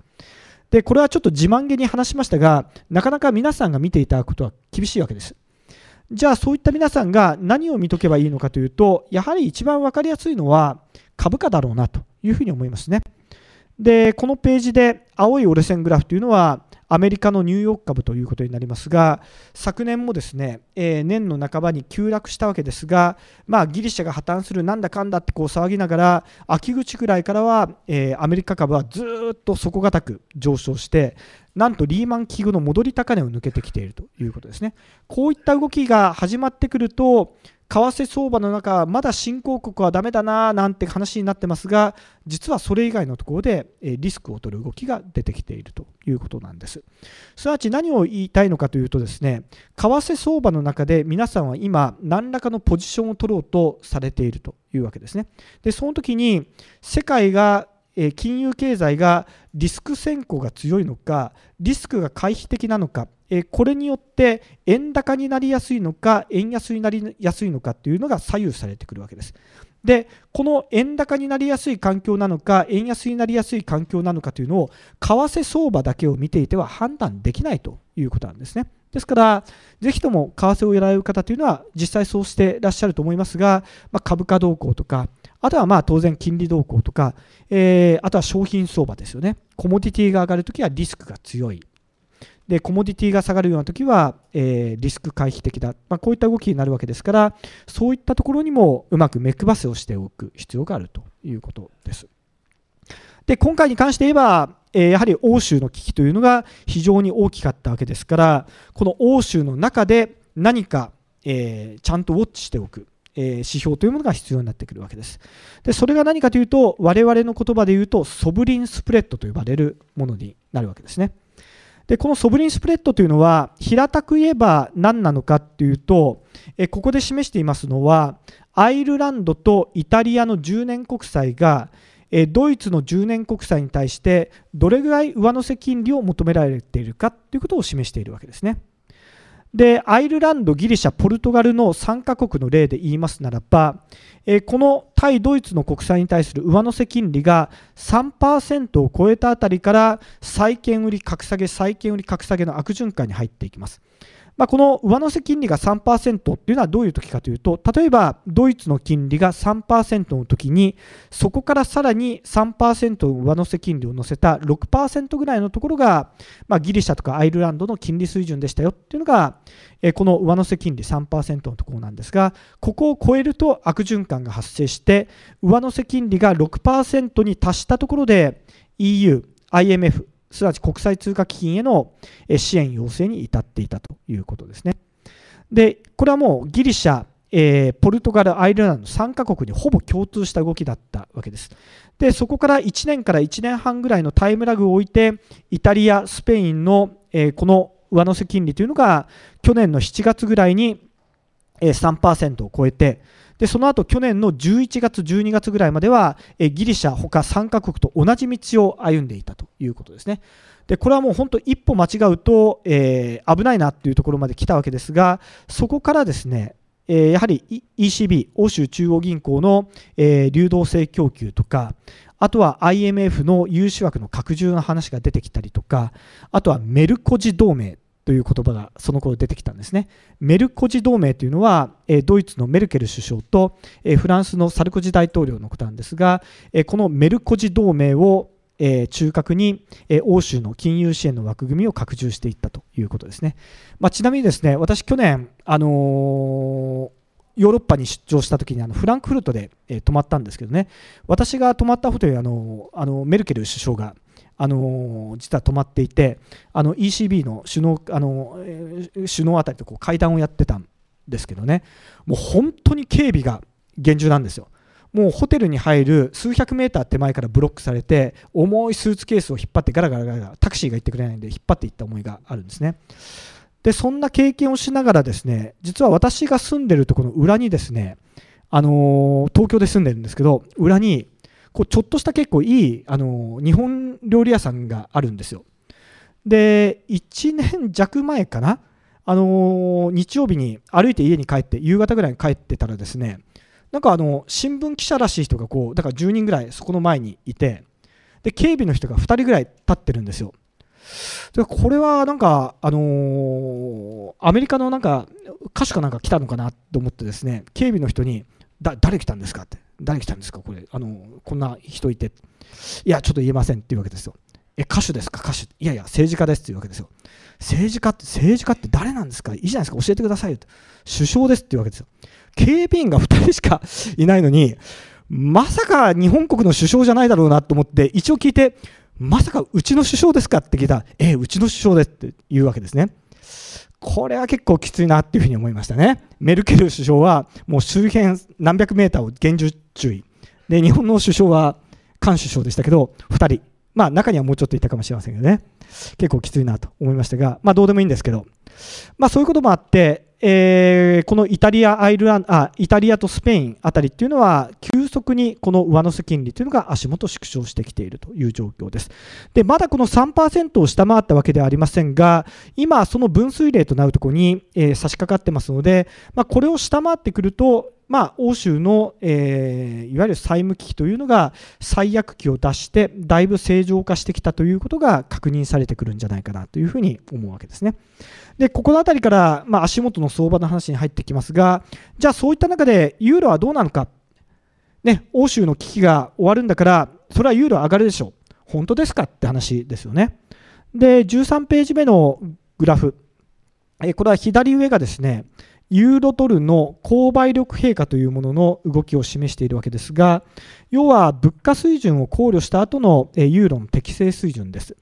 でこれはちょっと自慢げに話しましたがなかなか皆さんが見ていただくことは厳しいわけです。じゃあそういった皆さんが何を見とけばいいのかというとやはり一番分かりやすいのは株価だろうなというふうに思いますね。でこのページで青い折れ線グラフというのはアメリカのニューヨーク株ということになりますが昨年もですね、えー、年の半ばに急落したわけですが、まあ、ギリシャが破綻するなんだかんだってこう騒ぎながら秋口くらいからは、えー、アメリカ株はずっと底堅く上昇してなんとリーマン危惧の戻り高値を抜けてきているということですね。こういった動きが始まってくると為替相場の中まだ新興国はだめだななんて話になってますが実はそれ以外のところでリスクを取る動きが出てきているということなんですすなわち何を言いたいのかというとですね為替相場の中で皆さんは今何らかのポジションを取ろうとされているというわけですねでその時に世界が金融経済がリスク先行が強いのかリスクが回避的なのかえこれによって円高になりやすいのか円安になりやすいのかというのが左右されてくるわけです。でこの円高になりやすい環境なのか円安になりやすい環境なのかというのを為替相場だけを見ていては判断できないということなんですね。ですから、ぜひとも為替をやられる方というのは実際そうしていらっしゃると思いますが、まあ、株価動向とか、あとはまあ当然金利動向とか、えー、あとは商品相場ですよね。コモディティが上がるときはリスクが強い。でコモディティが下がるような時は、えー、リスク回避的だ、まあ、こういった動きになるわけですからそういったところにもうまく目配せをしておく必要があるということです。で今回に関して言えば、えー、やはり欧州の危機というのが非常に大きかったわけですからこの欧州の中で何か、えー、ちゃんとウォッチしておく。えー、指標というものが必要になってくるわけです。でそれが何かというと我々の言葉で言うとソブリンスプレッドと呼ばれるものになるわけですね。でこのソブリンスプレッドというのは平たく言えば何なのかっていうとえここで示していますのはアイルランドとイタリアの10年国債がえドイツの10年国債に対してどれぐらい上乗せ金利を求められているかということを示しているわけですね。でアイルランド、ギリシャ、ポルトガルの3カ国の例で言いますならば、えこの対ドイツの国債に対する上乗せ金利が3%を超えたあたりから債券売り格下げ、債券売り格下げの悪循環に入っていきます。まあ、この上乗せ金利が3%っていうのはどういう時かというと例えばドイツの金利が3%の時にそこからさらに3%上乗せ金利を乗せた6%ぐらいのところが、まあ、ギリシャとかアイルランドの金利水準でしたよっていうのが、この上乗せ金利3%のところなんですがここを超えると悪循環が発生して上乗せ金利が6%に達したところで EU、IMF すなわち国際通貨基金への支援要請に至っていたということですね。で、これはもうギリシャ、えー、ポルトガル、アイルランド3カ国にほぼ共通した動きだったわけです。で、そこから1年から1年半ぐらいのタイムラグを置いて、イタリア、スペインの、えー、この上乗せ金利というのが去年の7月ぐらいに3%を超えて、でその後去年の11月、12月ぐらいまでは、えギリシャ、ほか3カ国と同じ道を歩んでいたということですね。でこれはもう本当一歩間違うと、えー、危ないなというところまで来たわけですがそこからですねえー、やはり ECB、欧州中央銀行の、えー、流動性供給とか、あとは IMF の融資枠の拡充の話が出てきたりとか、あとはメルコジ同盟という言葉がその頃出てきたんですね。メルコジ同盟というのは、えドイツのメルケル首相と、えフランスのサルコジ大統領のことなんですが、えこのメルコジ同盟を、え中核に、え欧州の金融支援の枠組みを拡充していったということですね。まあ、ちなみにですね私去年、あのーヨーロッパに出張した時にあのフランクフルトで、え泊まったんですけどね私が泊まったホテルあのあのメルケル首相があの実は止まっていてあの ECB の首脳あの首脳あたりとこう会談をやってたんですけどねもう本当に警備が厳重なんですよ。もうホテルに入る数百メーター手前からブロックされて重いスーツケースを引っ張ってガラガラガラタクシーが行ってくれないんで引っ張っていった思いがあるんですねでそんな経験をしながらですね実は私が住んでるところの裏にですねあのー、東京で住んでるんですけど裏にこうちょっとした結構いいあの日本料理屋さんがあるんですよ。で1年弱前かな、あの日曜日に歩いて家に帰って夕方ぐらいに帰ってたらですねなんかあの新聞記者らしい人がこうだから10人ぐらいそこの前にいてで警備の人が2人ぐらい立ってるんですよ。でこれはなんか、あのー、アメリカのなんか歌手かなんか来たのかなと思ってですね警備の人にだ誰来たんですかって誰来たんですかこれあのこんな人いていやちょっと言えませんっていうわけですよえ歌手ですか歌手いやいや政治家ですっていうわけですよ政治家って政治家って誰なんですかいいじゃないですか教えてくださいよ首相ですっていうわけですよ警備員が2人しかいないのにまさか日本国の首相じゃないだろうなと思って一応聞いてまさかうちの首相ですかって聞いたらえうちの首相ですって言うわけですねこれは結構きついなっていうふうに思いましたね。メルケル首相はもう周辺何百メーターを厳重注意。で、日本の首相は菅首相でしたけど、2人。まあ中にはもうちょっといたかもしれませんけどね。結構きついなと思いましたが、まあどうでもいいんですけど。まあそういうこともあって、えー、このイタリアアイルランあイタリアとスペインあたりっていうのは急速にこの上乗せ金利というのが足元縮小してきているという状況ですでまだこの3%を下回ったわけではありませんが今その分水嶺となるところに、えー、差し掛かってますので、まあ、これを下回ってくるとまあ、欧州の、えー、いわゆる債務危機というのが最悪期を出してだいぶ正常化してきたということが確認されてくるんじゃないかなというふうに思うわけですね。で、ここのあたりから、まあ、足元の相場の話に入ってきますが、じゃあそういった中でユーロはどうなのか。ね、欧州の危機が終わるんだから、それはユーロ上がるでしょう。本当ですかって話ですよね。で、13ページ目のグラフ。えこれは左上がですね、ユーロドルの購買力陛下というものの動きを示しているわけですが、要は物価水準を考慮した後のユーロの適正水準です。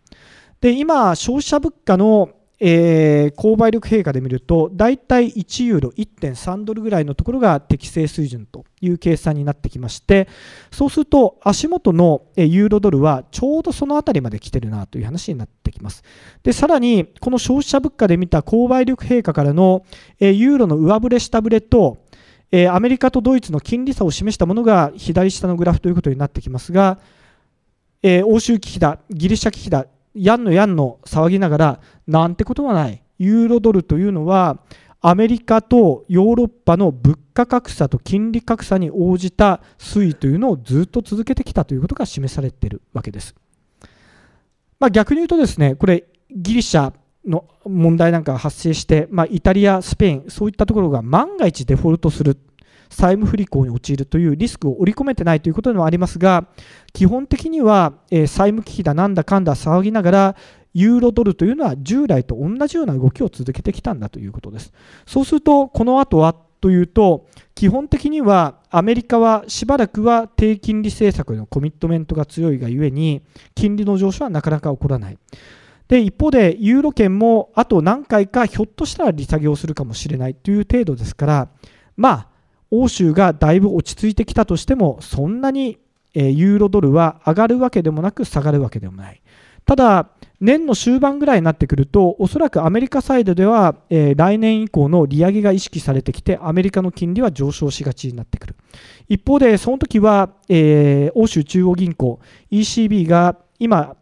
で、今、消費者物価のえー、購買力平価で見ると大体1ユーロ1.3ドルぐらいのところが適正水準という計算になってきましてそうすると足元のユーロドルはちょうどその辺りまで来てるなという話になってきますでさらにこの消費者物価で見た購買力平価からのユーロの上振れ下振れとアメリカとドイツの金利差を示したものが左下のグラフということになってきますが、え欧州危機だ、ギリシャ危機だ、やんのやんの騒ぎながらなんてことはないユーロドルというのはアメリカとヨーロッパの物価格差と金利格差に応じた推移というのをずっと続けてきたということが示されているわけです。まあ、逆に言うとですねこれギリシャの問題なんかが発生して、まあ、イタリア、スペインそういったところが万が一デフォルトする債務不履行に陥るというリスクを織り込めてないということでもありますが基本的には、えー、債務危機だなんだかんだ騒ぎながらユーロドルというのは従来と同じような動きを続けてきたんだということですそうするとこの後はというと基本的にはアメリカはしばらくは低金利政策へのコミットメントが強いがゆえに金利の上昇はなかなか起こらないで一方でユーロ圏もあと何回かひょっとしたら利下げをするかもしれないという程度ですからまあ欧州がだいぶ落ち着いてきたとしてもそんなにユーロドルは上がるわけでもなく下がるわけでもないただ年の終盤ぐらいになってくるとおそらくアメリカサイドでは、来年以降の利上げが意識されてきてアメリカの金利は上昇しがちになってくる一方でその時は、欧州中央銀行 ECB が今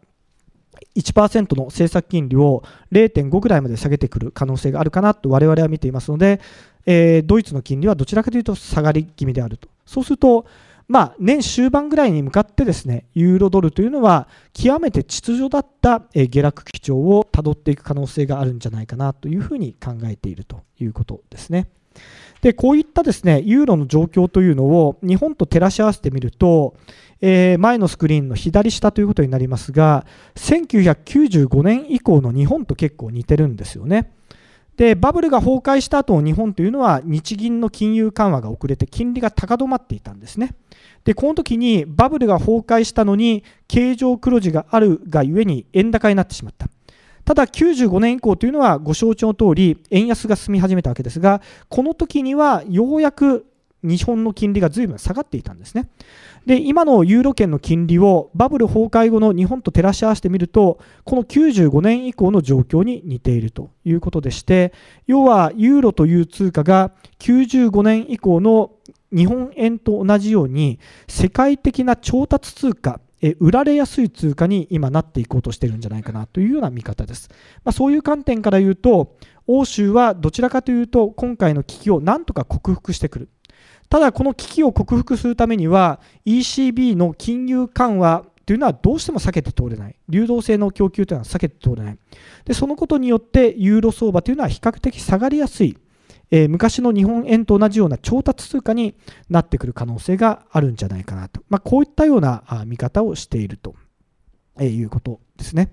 1%の政策金利を0.5ぐらいまで下げてくる可能性があるかなと我々は見ていますのでえー、ドイツの金利はどちらかというと下がり気味であると。そうすると、まあ、年終盤ぐらいに向かってですねユーロドルというのは極めて秩序だった、え下落基調をたどっていく可能性があるんじゃないかなというふうに考えているということですね。でこういったですねユーロの状況というのを日本と照らし合わせてみると、えー、前のスクリーンの左下ということになりますが1995年以降の日本と結構似てるんですよね。でバブルが崩壊した後日本というのは日銀の金融緩和が遅れて金利が高止まっていたんですね。でこの時にバブルが崩壊したのに経常黒字があるがゆえに円高になってしまった。ただ95年以降というのはご承知の通り円安が進み始めたわけですがこの時にはようやく日本の金利が随分下がっていたんですね。で、今のユーロ圏の金利をバブル崩壊後の日本と照らし合わせてみると、この95年以降の状況に似ているということでして、要はユーロという通貨が95年以降の日本円と同じように、世界的な調達通貨、え売られやすい通貨に今なっていこうとしているんじゃないかなというような見方です。まあ、そういう観点から言うと、欧州はどちらかというと、今回の危機をなんとか克服してくる。ただこの危機を克服するためには ECB の金融緩和というのはどうしても避けて通れない流動性の供給というのは避けて通れないでそのことによってユーロ相場というのは比較的下がりやすい、えー、昔の日本円と同じような調達通貨になってくる可能性があるんじゃないかなと、まあ、こういったような見方をしていると、えいうことですね。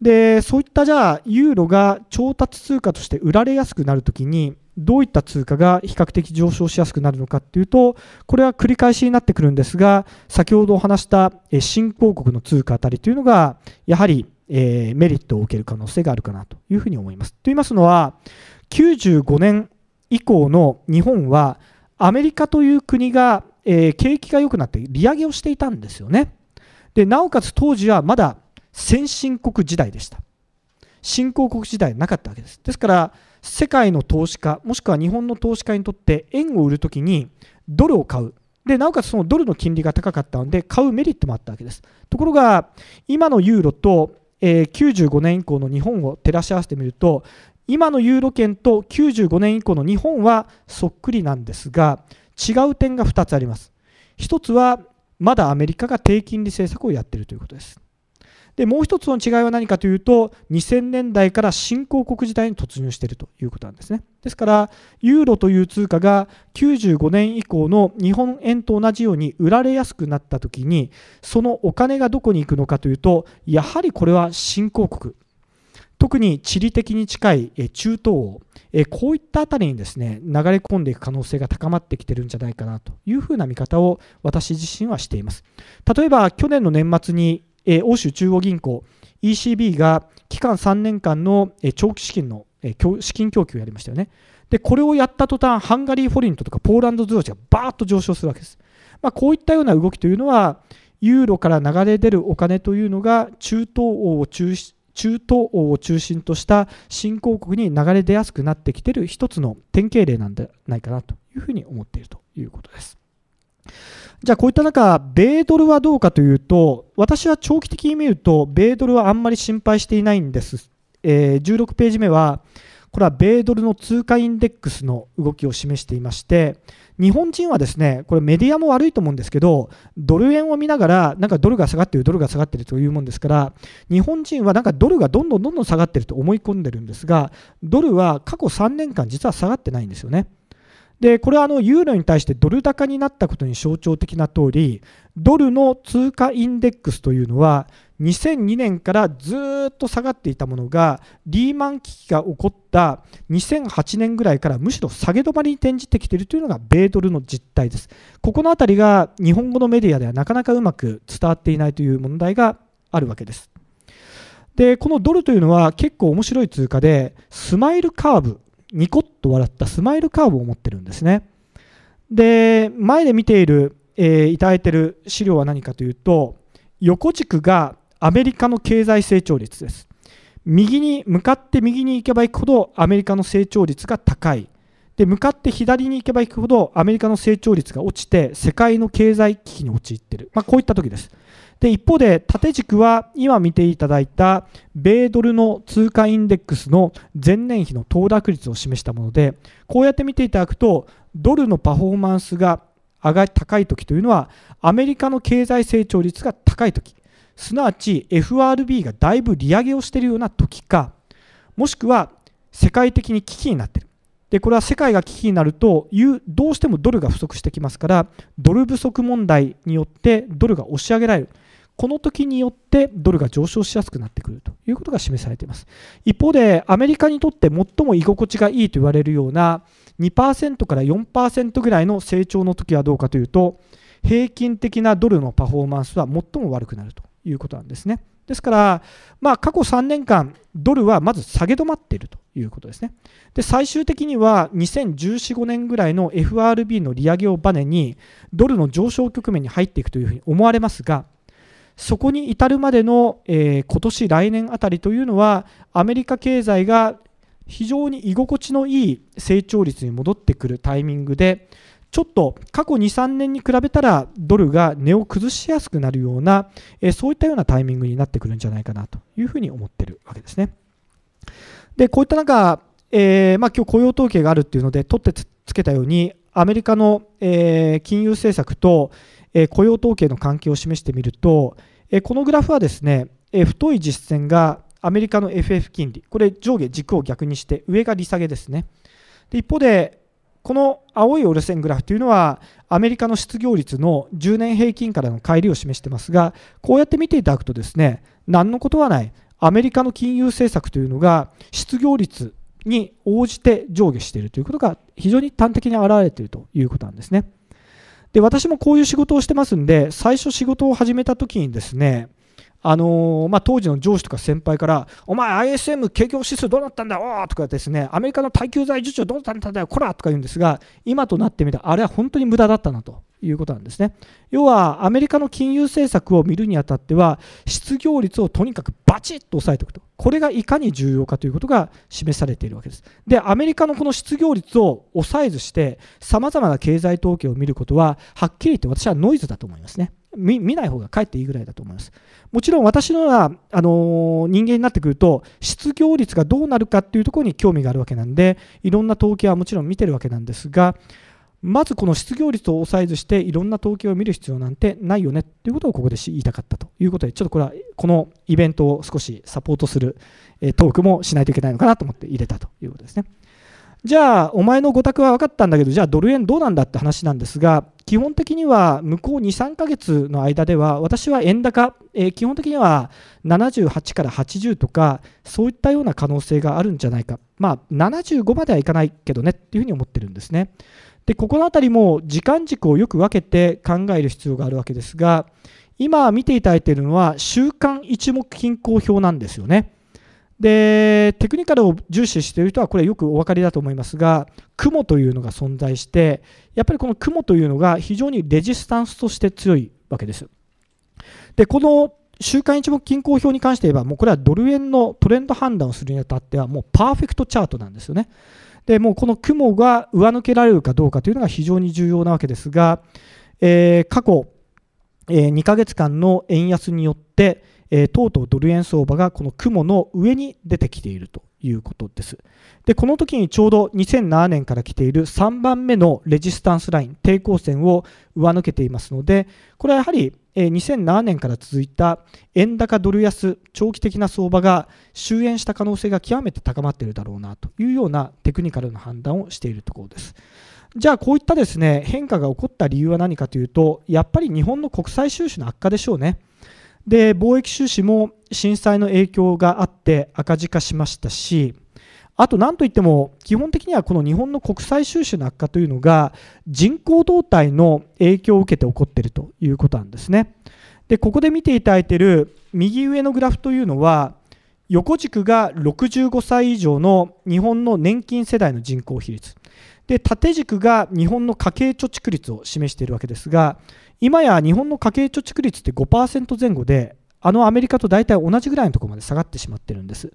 でそういったじゃあユーロが調達通貨として売られやすくなるときにどういった通貨が比較的上昇しやすくなるのかっていうとこれは繰り返しになってくるんですが先ほどお話した新興国の通貨あたりというのがやはりメリットを受ける可能性があるかなというふうに思います。と言いますのは95年以降の日本はアメリカという国が景気が良くなって利上げをしていたんですよね。でなおかつ当時はまだ先進国時代でした。新興国時代なかったわけです。ですから世界の投資家もしくは日本の投資家にとって円を売るときにドルを買うでなおかつそのドルの金利が高かったので買うメリットもあったわけですところが今のユーロと、えー、95年以降の日本を照らし合わせてみると今のユーロ圏と95年以降の日本はそっくりなんですが違う点が2つあります1つはまだアメリカが低金利政策をやっているということですでもう一つの違いは何かというと2000年代から新興国時代に突入しているということなんですねですからユーロという通貨が95年以降の日本円と同じように売られやすくなった時にそのお金がどこに行くのかというとやはりこれは新興国特に地理的に近い中東欧こういった辺りにですね流れ込んでいく可能性が高まってきてるんじゃないかなというふうな見方を私自身はしています例えば去年の年末にえー、欧州中央銀行 ECB が期間3年間の、えー、長期資金の、えー、資金供給をやりましたよね。で、これをやった途端、ハンガリーフォリントとかポーランドズロ値がバーッと上昇するわけです。まあ、こういったような動きというのは、ユーロから流れ出るお金というのが中東欧を中心中東欧を中心とした新興国に流れ出やすくなってきている一つの典型例なんじゃないかなというふうに思っているということです。じゃあこういった中、米ドルはどうかというと、私は長期的に見ると、米ドルはあんまり心配していないんです。えー、16ページ目は、これは米ドルの通貨インデックスの動きを示していまして、日本人はですね、これメディアも悪いと思うんですけど、ドル円を見ながら、なんかドルが下がってる、ドルが下がってるというもんですから、日本人はなんかドルがどんどんどんどん下がってると思い込んでるんですが、ドルは過去3年間実は下がってないんですよね。でこれはあのユーロに対してドル高になったことに象徴的な通りドルの通貨インデックスというのは2002年からずっと下がっていたものがリーマン危機が起こった2008年ぐらいからむしろ下げ止まりに転じてきているというのが米ドルの実態です。ここの辺りが日本語のメディアではなかなかうまく伝わっていないという問題があるわけです。でこのドルというのは結構面白い通貨でスマイルカーブニコッと笑ったスマイルカーブを持ってるんですね。で前で見ている、えー、いただいている資料は何かというと横軸がアメリカの経済成長率です。右に向かって右に行けば行くほどアメリカの成長率が高いで向かって左に行けば行くほどアメリカの成長率が落ちて世界の経済危機に陥っている、まあ、こういった時ですで一方で縦軸は今見ていただいた米ドルの通貨インデックスの前年比の騰落率を示したものでこうやって見ていただくとドルのパフォーマンスが上が高い時というのはアメリカの経済成長率が高い時すなわち FRB がだいぶ利上げをしているような時かもしくは世界的に危機になっているでこれは世界が危機になるとどうしてもドルが不足してきますからドル不足問題によってドルが押し上げられるこの時によってドルが上昇しやすくなってくるということが示されています一方でアメリカにとって最も居心地がいいと言われるような2%から4%ぐらいの成長の時はどうかというと平均的なドルのパフォーマンスは最も悪くなるということなんですね。ですから、まあ、過去3年間、ドルはまず下げ止まっているということですね。で最終的には2014、5年ぐらいの FRB の利上げをバネにドルの上昇局面に入っていくというふうに思われますが、そこに至るまでの、えー、今年来年あたりというのはアメリカ経済が非常に居心地のいい成長率に戻ってくるタイミングでちょっと過去2、3年に比べたらドルが値を崩しやすくなるような、えー、そういったようなタイミングになってくるんじゃないかなというふうに思ってるわけですね。で、こういった中、えー、まあ、今日雇用統計があるっていうので取ってつけたようにアメリカの、えー、金融政策と、え雇用統計の関係を示してみると、えこのグラフはですね、え太い実践がアメリカの FF 金利これ上下軸を逆にして上が利下げですねで一方でこの青い折れ線グラフというのはアメリカの失業率の10年平均からの乖離を示してますがこうやって見ていただくとですね何のことはないアメリカの金融政策というのが失業率に応じて上下しているということが非常に端的に表れているということなんですね。で私もこういう仕事をしてますんで最初仕事を始めた時にですねあのー、まあ、当時の上司とか先輩から「お前 ISM 景況指数どうなったんだおとかですね「アメリカの耐久財受注どうなったんだよこら!」とか言うんですが今となってみたらあれは本当に無駄だったなということなんですね。要はアメリカの金融政策を見るにあたっては失業率をとにかくバチッと抑えておくとこれがいかに重要かということが示されているわけです。でアメリカのこの失業率を抑えずしてさまざまな経済統計を見ることははっきり言って私はノイズだと思いますね。見見ない方がかえっていいぐらいだと思います。もちろん私のような、あのー、人間になってくると失業率がどうなるかっていうところに興味があるわけなんでいろんな統計はもちろん見てるわけなんですがまずこの失業率を抑えずしていろんな統計を見る必要なんてないよねということをここで言いたかったということでちょっとこれはこのイベントを少しサポートするトークもしないといけないのかなと思って入れたということですね。じゃあお前のご宅は分かったんだけどじゃあドル円どうなんだって話なんですが基本的には向こう23ヶ月の間では私は円高、えー、基本的には78から80とかそういったような可能性があるんじゃないかまあ75まではいかないけどねっていうふうに思ってるんですねでここの辺りも時間軸をよく分けて考える必要があるわけですが今見ていただいているのは週間一目均衡表なんですよね。でテクニカルを重視している人はこれよくお分かりだと思いますが雲というのが存在してやっぱりこの雲というのが非常にレジスタンスとして強いわけです。でこの週間一目均衡表に関して言えばもうこれはドル円のトレンド判断をするにあたってはもうパーフェクトチャートなんですよね。でもうこの雲が上抜けられるかどうかというのが非常に重要なわけですが、えー、過去、えー、2ヶ月間の円安によって、えー、とうとうドル円相場がこの雲の上に出てきているということです。で、この時にちょうど2007年から来ている3番目のレジスタンスライン、抵抗線を上抜けていますので、これはやはりえ2007年から続いた円高ドル安長期的な相場が終焉した可能性が極めて高まっているだろうなというようなテクニカルな判断をしているところです。じゃあこういったですね変化が起こった理由は何かというとやっぱり日本の国際収支の悪化でしょうね。で貿易収支も震災の影響があって赤字化しましたしあと何といっても基本的にはこの日本の国際収支の悪化というのが人口動態の影響を受けて起こっているということなんですね。でここで見ていただいている右上のグラフというのは横軸が65歳以上の日本の年金世代の人口比率で縦軸が日本の家計貯蓄率を示しているわけですが今や日本の家計貯蓄率って5%前後であのアメリカと大体同じぐらいのところまで下がってしまってるんです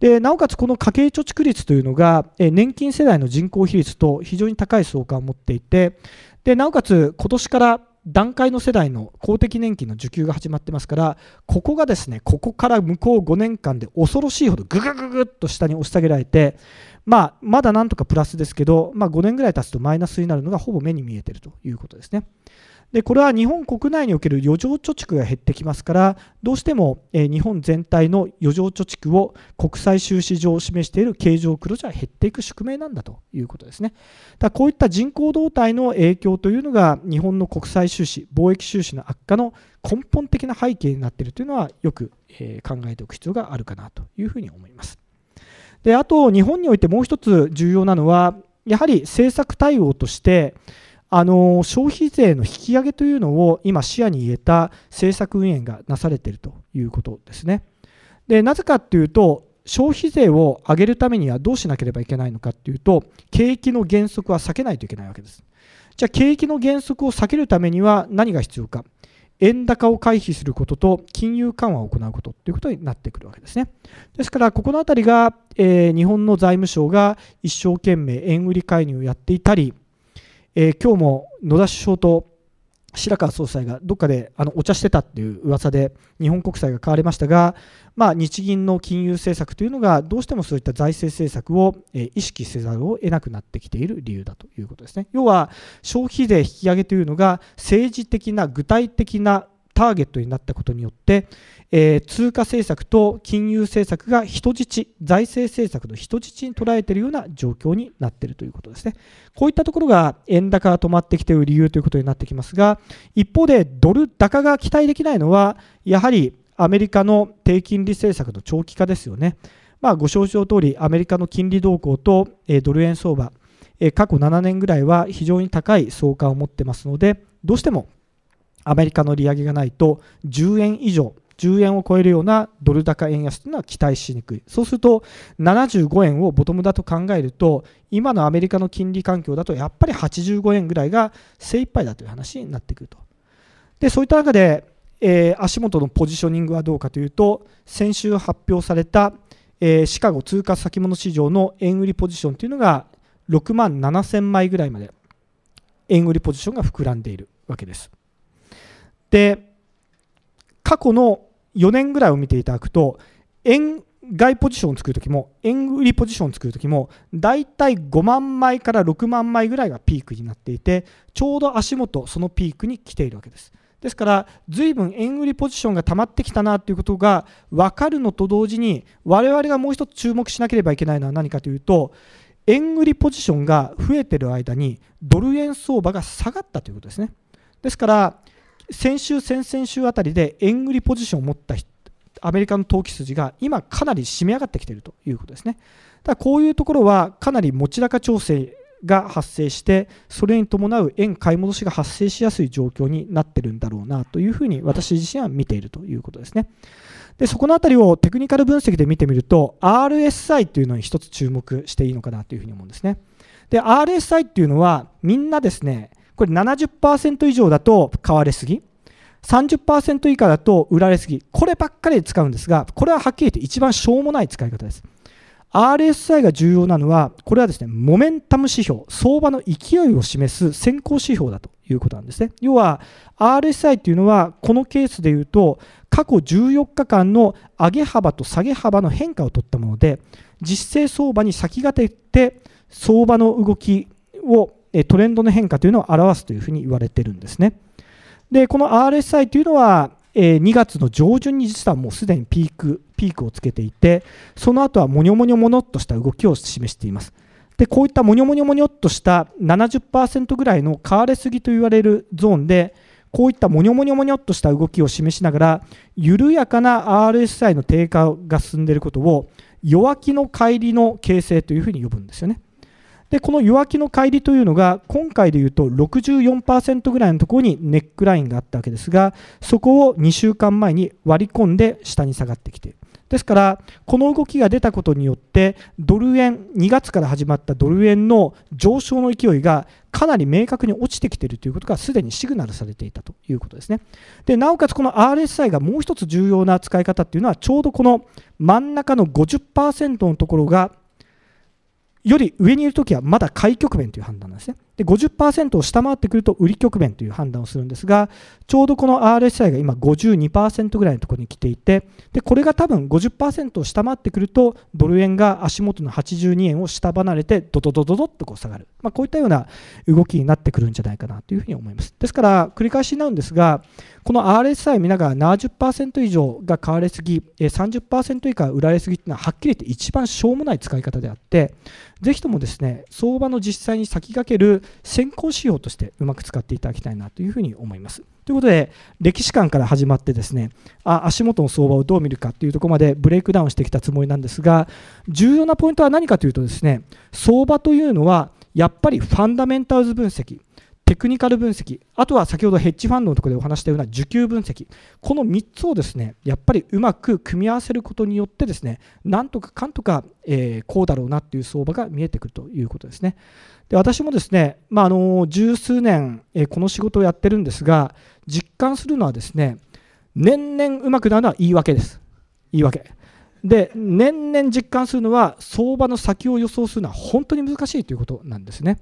でなおかつこの家計貯蓄率というのが、え年金世代の人口比率と非常に高い相関を持っていてでなおかつ今年から段階の世代の公的年金の受給が始まってますからここがですねここから向こう5年間で恐ろしいほどぐぐぐぐっと下に押し下げられて、まあ、まだなんとかプラスですけど、まあ、5年ぐらい経つとマイナスになるのがほぼ目に見えているということですね。でこれは日本国内における余剰貯蓄が減ってきますからどうしても、え日本全体の余剰貯蓄を国際収支上示している経常黒字は減っていく宿命なんだということですねだこういった人口動態の影響というのが日本の国際収支貿易収支の悪化の根本的な背景になっているというのはよく、え考えておく必要があるかなというふうに思いますであと日本においてもう一つ重要なのはやはり政策対応としてあの消費税の引き上げというのを今視野に入れた政策運営がなされているということですね。でなぜかというと消費税を上げるためにはどうしなければいけないのかというと景気の減速は避けないといけないわけです。じゃあ景気の減速を避けるためには何が必要か。円高を回避することと金融緩和を行うことということになってくるわけですね。ですから、ここのあたりが、えー、日本の財務省が一生懸命円売り介入をやっていたり、えー、今日も野田首相と白川総裁がどっかであのお茶してたっていう噂で日本国債が買われましたが、まあ、日銀の金融政策というのがどうしてもそういった財政政策を意識せざるを得なくなってきている理由だということですね。要は消費税引き上げというのが政治的な具体的なターゲットになったことによって、えー、通貨政策と金融政策が人質財政政策の人質に捉えているような状況になっているということですねこういったところが円高が止まってきている理由ということになってきますが一方でドル高が期待できないのはやはりアメリカの低金利政策の長期化ですよね、まあ、ご承知の通りアメリカの金利動向と、えー、ドル円相場、え過去7年ぐらいは非常に高い相関を持ってますのでどうしてもアメリカの利上げがないと10円以上10円を超えるようなドル高円安というのは期待しにくいそうすると75円をボトムだと考えると今のアメリカの金利環境だとやっぱり85円ぐらいが精一杯だという話になってくるとでそういった中で、えー、足元のポジショニングはどうかというと先週発表された、えー、シカゴ通貨先物市場の円売りポジションというのが6万7000枚ぐらいまで円売りポジションが膨らんでいるわけです。で過去の4年ぐらいを見ていただくと円買いポジションを作るときも円売りポジションを作るときもだいたい5万枚から6万枚ぐらいがピークになっていてちょうど足元そのピークに来ているわけです。ですからずいぶん円売りポジションが溜まってきたなということが分かるのと同時に我々がもう一つ注目しなければいけないのは何かというと円売りポジションが増えている間にドル円相場が下がったということですね。ですから先週、先々週あたりで円売りポジションを持ったアメリカの投機筋が今、かなり締め上がってきているということですね。だこういうところはかなり持ち高調整が発生してそれに伴う円買い戻しが発生しやすい状況になってるんだろうなというふうに私自身は見ているということですね。でそこのあたりをテクニカル分析で見てみると RSI というのに一つ注目していいのかなというふうに思うんですね。で RSI っていうのはみんなですねこれ70%以上だと買われすぎ30%以下だと売られすぎこればっかりで使うんですがこれははっきり言って一番しょうもない使い方です RSI が重要なのはこれはですねモメンタム指標相場の勢いを示す先行指標だということなんですね要は RSI というのはこのケースでいうと過去14日間の上げ幅と下げ幅の変化を取ったもので実勢相場に先駆けて相場の動きをトレンドの変化というのを表すというふうに言われてるんですね。で、この RSI というのは、え2月の上旬に実はもうすでにピーク、ピークをつけていて、その後はもにょもにょものっとした動きを示しています。で、こういったもにょもにょもにょっとした70%ぐらいの買われすぎと言われるゾーンで、こういったもにょもにょもにょっとした動きを示しながら、緩やかな RSI の低下が進んでいることを、弱気の乖離の形成というふうに呼ぶんですよね。でこの弱気の乖離というのが今回でいうと64%ぐらいのところにネックラインがあったわけですがそこを2週間前に割り込んで下に下がってきているですからこの動きが出たことによってドル円2月から始まったドル円の上昇の勢いがかなり明確に落ちてきているということがすでにシグナルされていたということですねでなおかつこの RSI がもう一つ重要な使い方というのはちょうどこの真ん中の50%のところがより上にいるときはまだ開局面という判断なんですね。で50%を下回ってくると売り局面という判断をするんですがちょうどこの RSI が今52%ぐらいのところに来ていてでこれが多分50%を下回ってくるとドル円が足元の82円を下離れてドドドドドッとこう下がる、まあ、こういったような動きになってくるんじゃないかなというふうに思いますですから繰り返しになるんですがこの RSI 見ながら70%以上が買われすぎ30%以下売られすぎというのははっきり言って一番しょうもない使い方であってぜひともですね相場の実際に先駆ける先行指標としてうまく使っていただきたいなというふうに思います。ということで歴史観から始まってですねあ足元の相場をどう見るかというところまでブレイクダウンしてきたつもりなんですが重要なポイントは何かというとですね相場というのはやっぱりファンダメンタルズ分析テクニカル分析、あとは先ほどヘッジファンドのところでお話したような需給分析、この3つをですねやっぱりうまく組み合わせることによって、ですねなんとかかんとか、えー、こうだろうなっていう相場が見えてくるということですね。で私もですね、まあ、あの十数年、えー、この仕事をやってるんですが、実感するのはですね、年々うまくなるのは言い訳です。言い訳。で年々実感するのは相場の先を予想するのは本当に難しいということなんですね。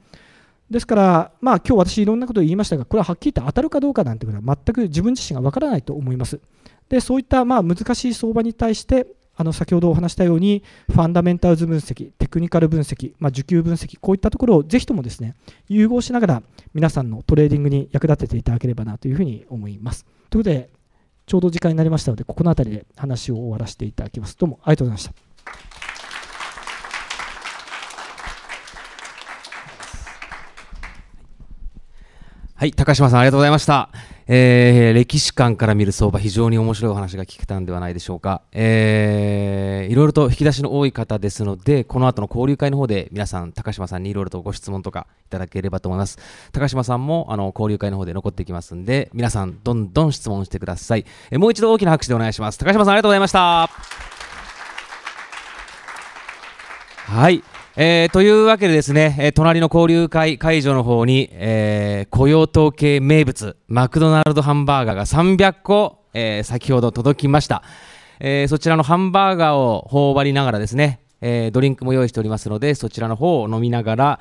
ですから、まあ、今日私いろんなことを言いましたが、これははっきり言って当たるかどうかなんてことは全く自分自身がわからないと思います。で、そういったまあ難しい相場に対して、あの先ほどお話したように、ファンダメンタルズ分析、テクニカル分析、まあ、需給分析、こういったところをぜひともですね、融合しながら皆さんのトレーディングに役立てていただければなというふうに思います。ということで、ちょうど時間になりましたので、ここのたりで話を終わらせていただきます。どうもありがとうございました。
はい、高島さんありがとうございました。えー、歴史観から見る相場、非常に面白いお話が聞けたんではないでしょうか。えー、いろいろと引き出しの多い方ですので、この後の交流会の方で皆さん、高島さんにいろいろとご質問とかいただければと思います。高島さんもあの交流会の方で残ってきますんで、皆さん、どんどん質問してください。えー、もう一度大きな拍手でお願いします。高島さん、ありがとうございました。はい。えー、というわけでですね、えー、隣の交流会会場の方に、えー、雇用統計名物、マクドナルドハンバーガーが300個、えー、先ほど届きました。えー、そちらのハンバーガーを頬張りながらですね、えー、ドリンクも用意しておりますので、そちらの方を飲みながら、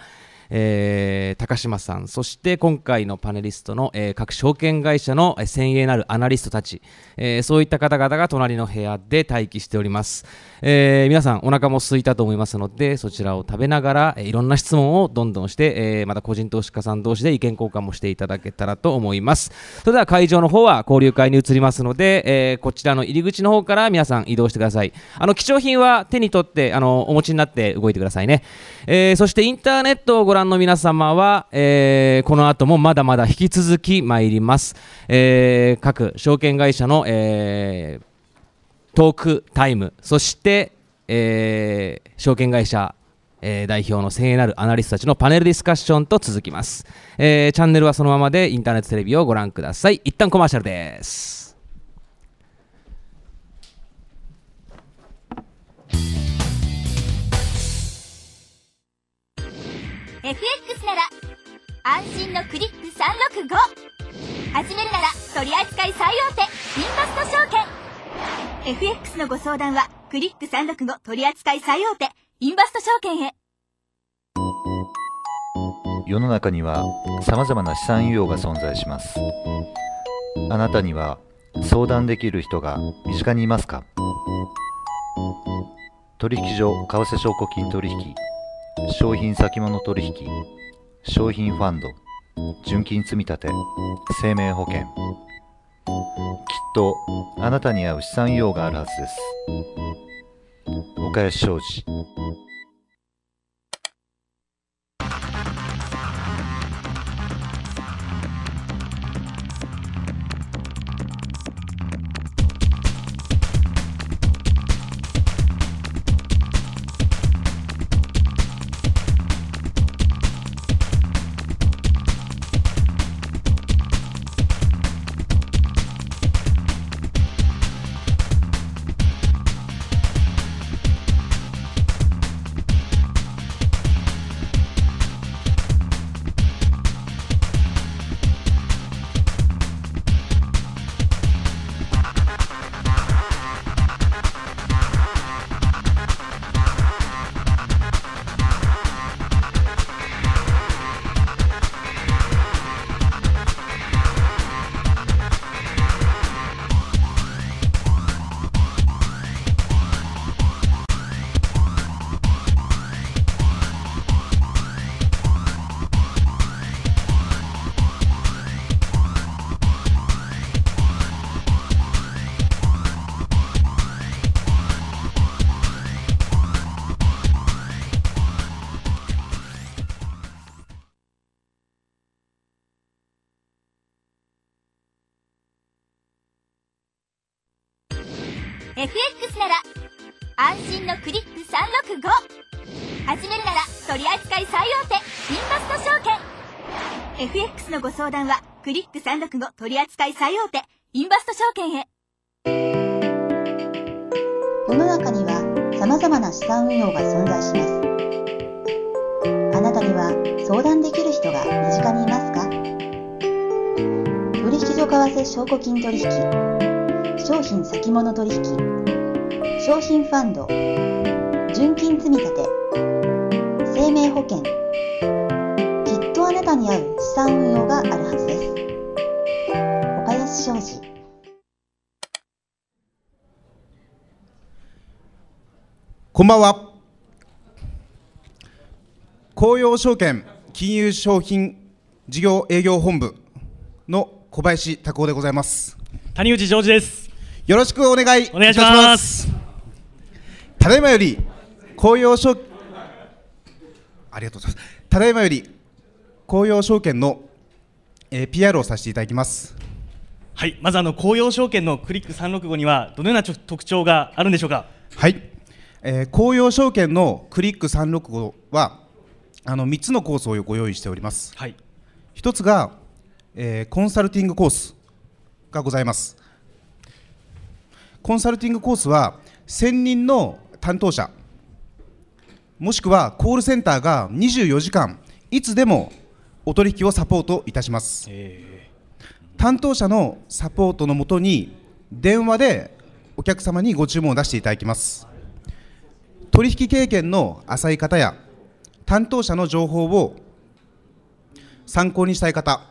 えー、高島さん、そして今回のパネリストの、えー、各証券会社の先鋭なるアナリストたち、えー、そういった方々が隣の部屋で待機しております。え皆さん、お腹も空いたと思いますので、そちらを食べながら、えいろんな質問をどんどんして、えまた個人投資家さん同士で意見交換もしていただけたらと思います。それでは会場の方は交流会に移りますので、えこちらの入り口の方から皆さん移動してください。あの貴重品は手に取ってあのお持ちになって動いてくださいね。えそしてインターネットをご覧覧の皆様は、えー、この後もまだまだ引き続き参ります、えー、各証券会社の、えー、トークタイムそして、えー、証券会社え代表の聖なるアナリストたちのパネルディスカッションと続きます、えー、チャンネルはそのままでインターネットテレビをご覧ください一旦コマーシャルです
FX なら安心のクリック365始めるなら取扱い最大手インバスト証券 FX のご相談はクリック365取扱い最大手インバスト証券へ
世の中には様々な資産運用が存在しますあなたには相談できる人が身近にいますか取引所為替証拠金取引商品先物取引商品ファンド純金積立生命保険きっとあなたに合う資産用があるはずです岡安商事
取扱最大手インバスト証券へ
世の中には様々な資産運用が存在しますあなたには相談できる人が身近にいますか取引所為替証拠金取引商品先物取引商品ファンド純金積立生命保険きっとあなたに合う資産運用月商事
こんばんは紅葉証券金融商品事業営業本部の小林拓夫でございます谷口ジョージですよろしくお願いお願いしますただいまより紅葉証ありがとうございますただいまより紅葉証券のえー、PR をさせていただきます
はい、まずあの紅葉証券のクリック365にはどのような特徴があるんでしょう
か。はい、えー、紅葉証券のクリック365はあの3つのコースをご用意しております。はい、1つが、えー、コンサルティングコースがございます。コンサルティングコースは専任の担当者もしくはコールセンターが24時間いつでもお取引をサポートいたします。えー担当者のサポートのもとに電話でお客様にご注文を出していただきます取引経験の浅い方や担当者の情報を参考にしたい方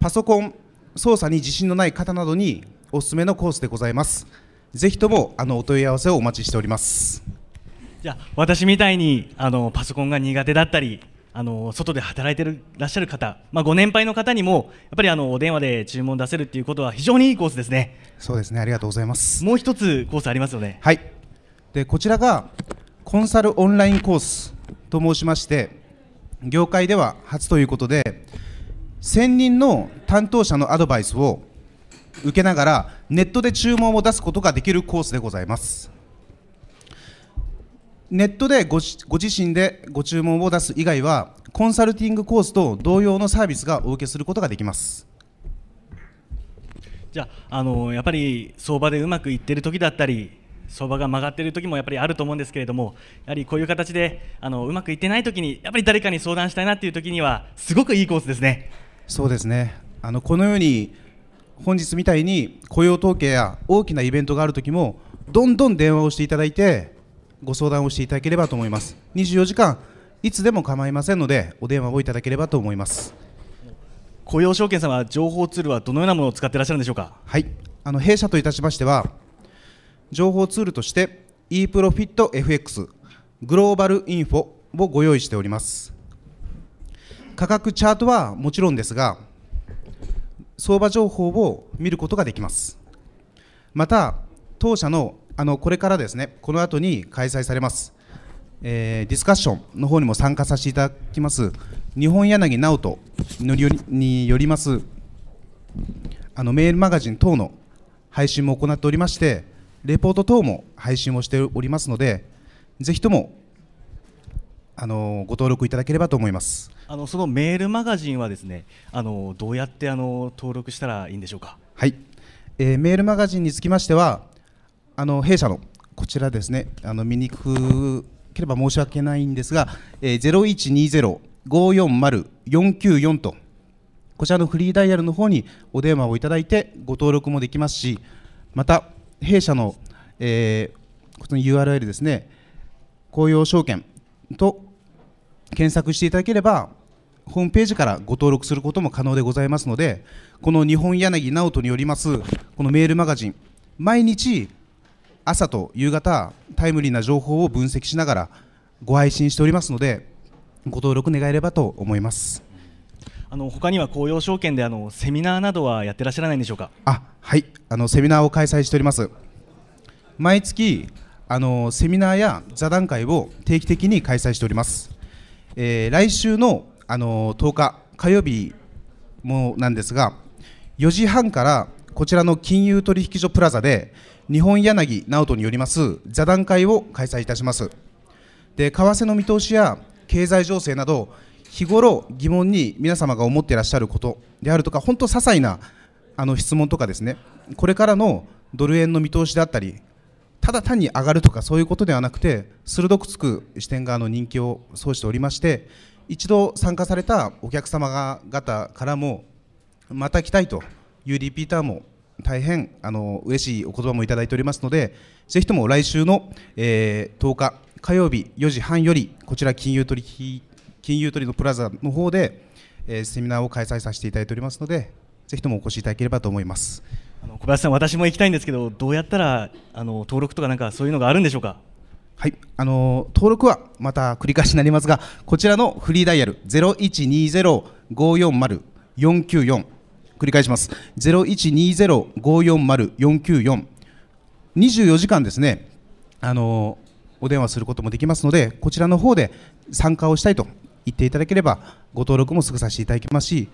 パソコン操作に自信のない方などにおすすめのコースでございますぜひともあのお問い合わせをお待ちしておりますじゃ私みたいにあのパソコンが苦手だった
りあの外で働いてるらっしゃる方、まあ、ご年配の方にもやっぱりあのお電話で
注文出せるっていうことは非常にいいコースですねそうですねありがとうございますもう一つコースありますよねはいでこちらがコンサルオンラインコースと申しまして業界では初ということで1000人の担当者のアドバイスを受けながらネットで注文を出すことができるコースでございますネットでごご自身でご注文を出す以外はコンサルティングコースと同様のサービスがお受けすることができます
じゃあのやっぱり相場でうまくいってる時だったり相場が曲がっている時もやっぱりあると思うんですけれどもやはりこういう形であのうまくいってない時にやっぱり
誰かに相談したいな
という時には
すごくいいコースですね。そうですねあのこのように本日みたいに雇用統計や大きなイベントがある時もどんどん電話をしていただいてご相談をしていただければと思います24時間いつでも構いませんのでお電話をいただければと思います雇用証券様情報ツールはどのようなものを使っていらっしゃるんでしょうかはいあの弊社といたしましては情報ツールとして e プロフィット FX グローバルインフォをご用意しております価格チャートはもちろんですが相場情報を見ることができますまた当社のあのこれからですねこの後に開催されます、えー、ディスカッションの方にも参加させていただきます日本柳直人によりますあのメールマガジン等の配信も行っておりましてレポート等も配信をしておりますのでぜひともあのご登録いただければと思います
あのそのメールマガジンはですねあのどうやってあの登録した
らいいんでしょうかはい、えー、メールマガジンにつきましてはあの弊社のこちらですね、あの見にくければ申し訳ないんですが、えー、0120-540-494と、こちらのフリーダイヤルの方にお電話をいただいて、ご登録もできますし、また、弊社の、えー、この URL ですね、紅葉証券と検索していただければ、ホームページからご登録することも可能でございますので、この日本柳直人によります、このメールマガジン、毎日朝と夕方タイムリーな情報を分析しながらご配信しておりますのでご登録願えればと思います
あの他には紅葉証券であのセミナーなどは
やってらっしゃらないんでしょうかあはいあのセミナーを開催しております毎月あのセミナーや座談会を定期的に開催しております、えー、来週のあの10日火曜日もなんですが4時半からこちらの金融取引所プラザで日本柳直人によります座談会を開催いたしますで為替の見通しや経済情勢など日頃疑問に皆様が思っていらっしゃることであるとか本当些細なあな質問とかですねこれからのドル円の見通しであったりただ単に上がるとかそういうことではなくて鋭くつく視点側の人気を奏しておりまして一度参加されたお客様方からもまた来たいというリピーターも大変あの嬉しいお言葉もいただいておりますのでぜひとも来週の、えー、10日火曜日4時半よりこちら金融取引金融取のプラザの方で、えー、セミナーを開催させていただいておりますのでぜひともお越しいただければと思いますあの小林さん私も行きたいんですけどどうやったらあの登録とかなんかそういうのがあるんでしょうかはい、あの登録はまた繰り返しになりますがこちらのフリーダイヤル0120-540-494繰り返します0120540494 24時間ですねあのお電話することもできますのでこちらの方で参加をしたいと言っていただければご登録もすぐさせていただきますし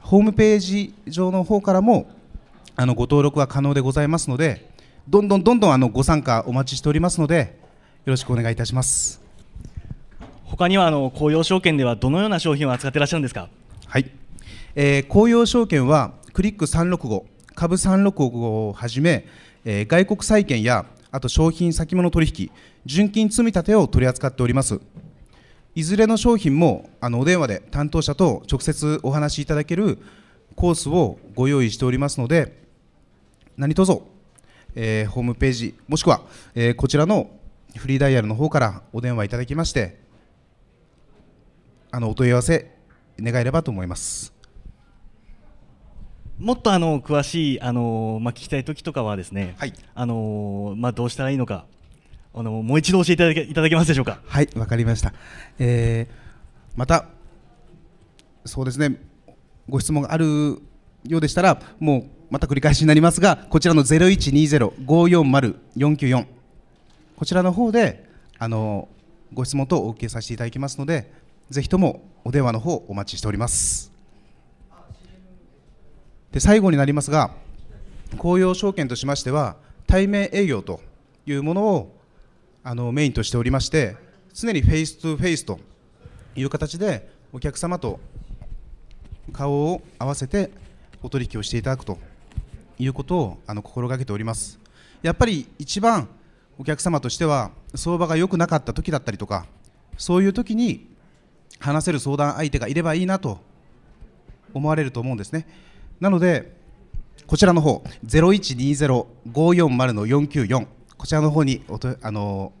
ホームページ上の方からもあのご登録は可能でございますのでどんどんどんどんあのご参加お待ちしておりますのでよろしくお願いいたします
他にはあの
紅葉証券
ではどのような商品を扱っていらっしゃるんですか
はいえー、紅葉証券はクリック365株365をはじめ、えー、外国債券やあと商品先物取引純金積立を取り扱っておりますいずれの商品もあのお電話で担当者と直接お話しいただけるコースをご用意しておりますので何卒、えー、ホームページもしくは、えー、こちらのフリーダイヤルの方からお電話いただきましてあのお問い合わせ願えればと思います。もっとあ
の詳しいあの、まあ、聞きたい時とかはですね、はいあのまあ、どうしたらいいのか
あのもう一度教えていただけいただけますでしょうかはいわかりました、えー、またそうですねご質問があるようでしたらもうまた繰り返しになりますがこちらの0120540494こちらの方であのご質問等お受けさせていただきますのでぜひともお電話の方お待ちしております。で最後になりますが公用証券としましては対面営業というものをあのメインとしておりまして常にフェイストゥフェイスという形でお客様と顔を合わせてお取引をしていただくということをあの心がけておりますやっぱり一番お客様としては相場が良くなかった時だったりとかそういう時に話せる相談相手がいればいいなと思われると思うんですねなのでこちらの方ゼロ一二ゼロ五四マルの四九四こちらの方におとあの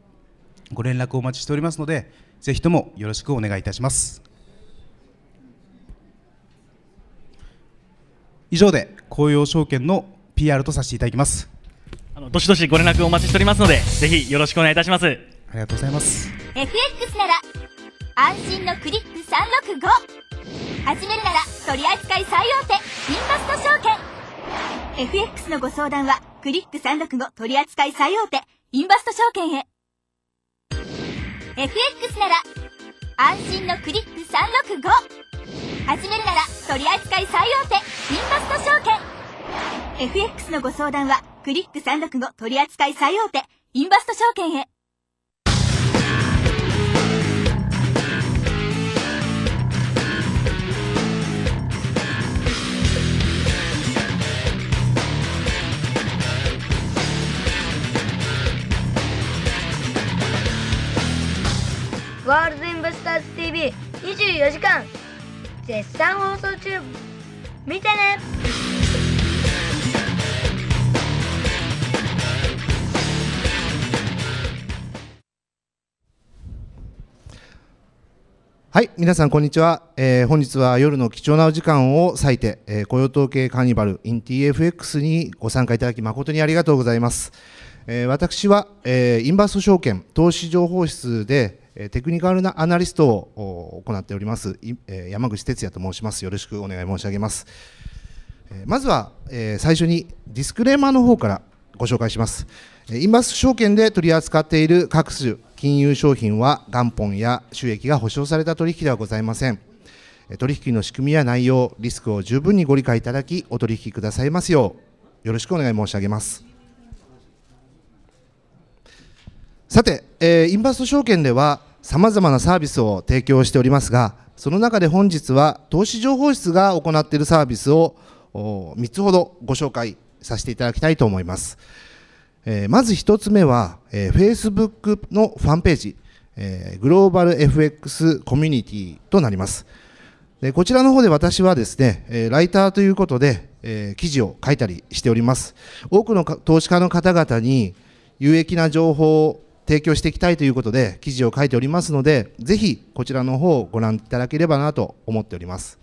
ご連絡をお待ちしておりますのでぜひともよろしくお願いいたします以上で紅葉証券の PR とさせていただきますあのどしどしご連絡お待ちしておりますのでぜひよろしくお願いいたしますありがとうございます
FX なら安心のクリック三六五。始めるなら取扱最大手インバスト証券 FX のご相談はクリック365取扱最大手インバスト証券へ FX なら安心のクリック365始めるなら取扱最大手インバスト証券 FX のご相談はクリック365取扱最大手インバスト証券へワールドインバスターズ TV24 時間絶賛放送中見てね
はい、皆さんこんにちは、えー、本日は夜の貴重なお時間を割いて、えー、雇用統計カーニバル InTFX にご参加いただき誠にありがとうございます、えー、私は、えー、インバース証券投資情報室で、テクニカルなアナリストを行っております山口哲也と申します。よろしくお願い申し上げます。まずは最初にディスクレーマーの方からご紹介します。インバス証券で取り扱っている各種金融商品は元本や収益が保証された取引ではございません。取引の仕組みや内容、リスクを十分にご理解いただき、お取引くださいますよう、よろしくお願い申し上げます。さて、えー、インバースト証券ではさまざまなサービスを提供しておりますがその中で本日は投資情報室が行っているサービスを3つほどご紹介させていただきたいと思います、えー、まず1つ目は、えー、Facebook のファンページ、えー、グローバル FX コミュニティとなりますでこちらの方で私はですね、えライターということで、え記事を書いたりしております多くの投資家の方々に有益な情報提供していきたいということで記事を書いておりますので、ぜひこちらの方をご覧いただければなと思っております。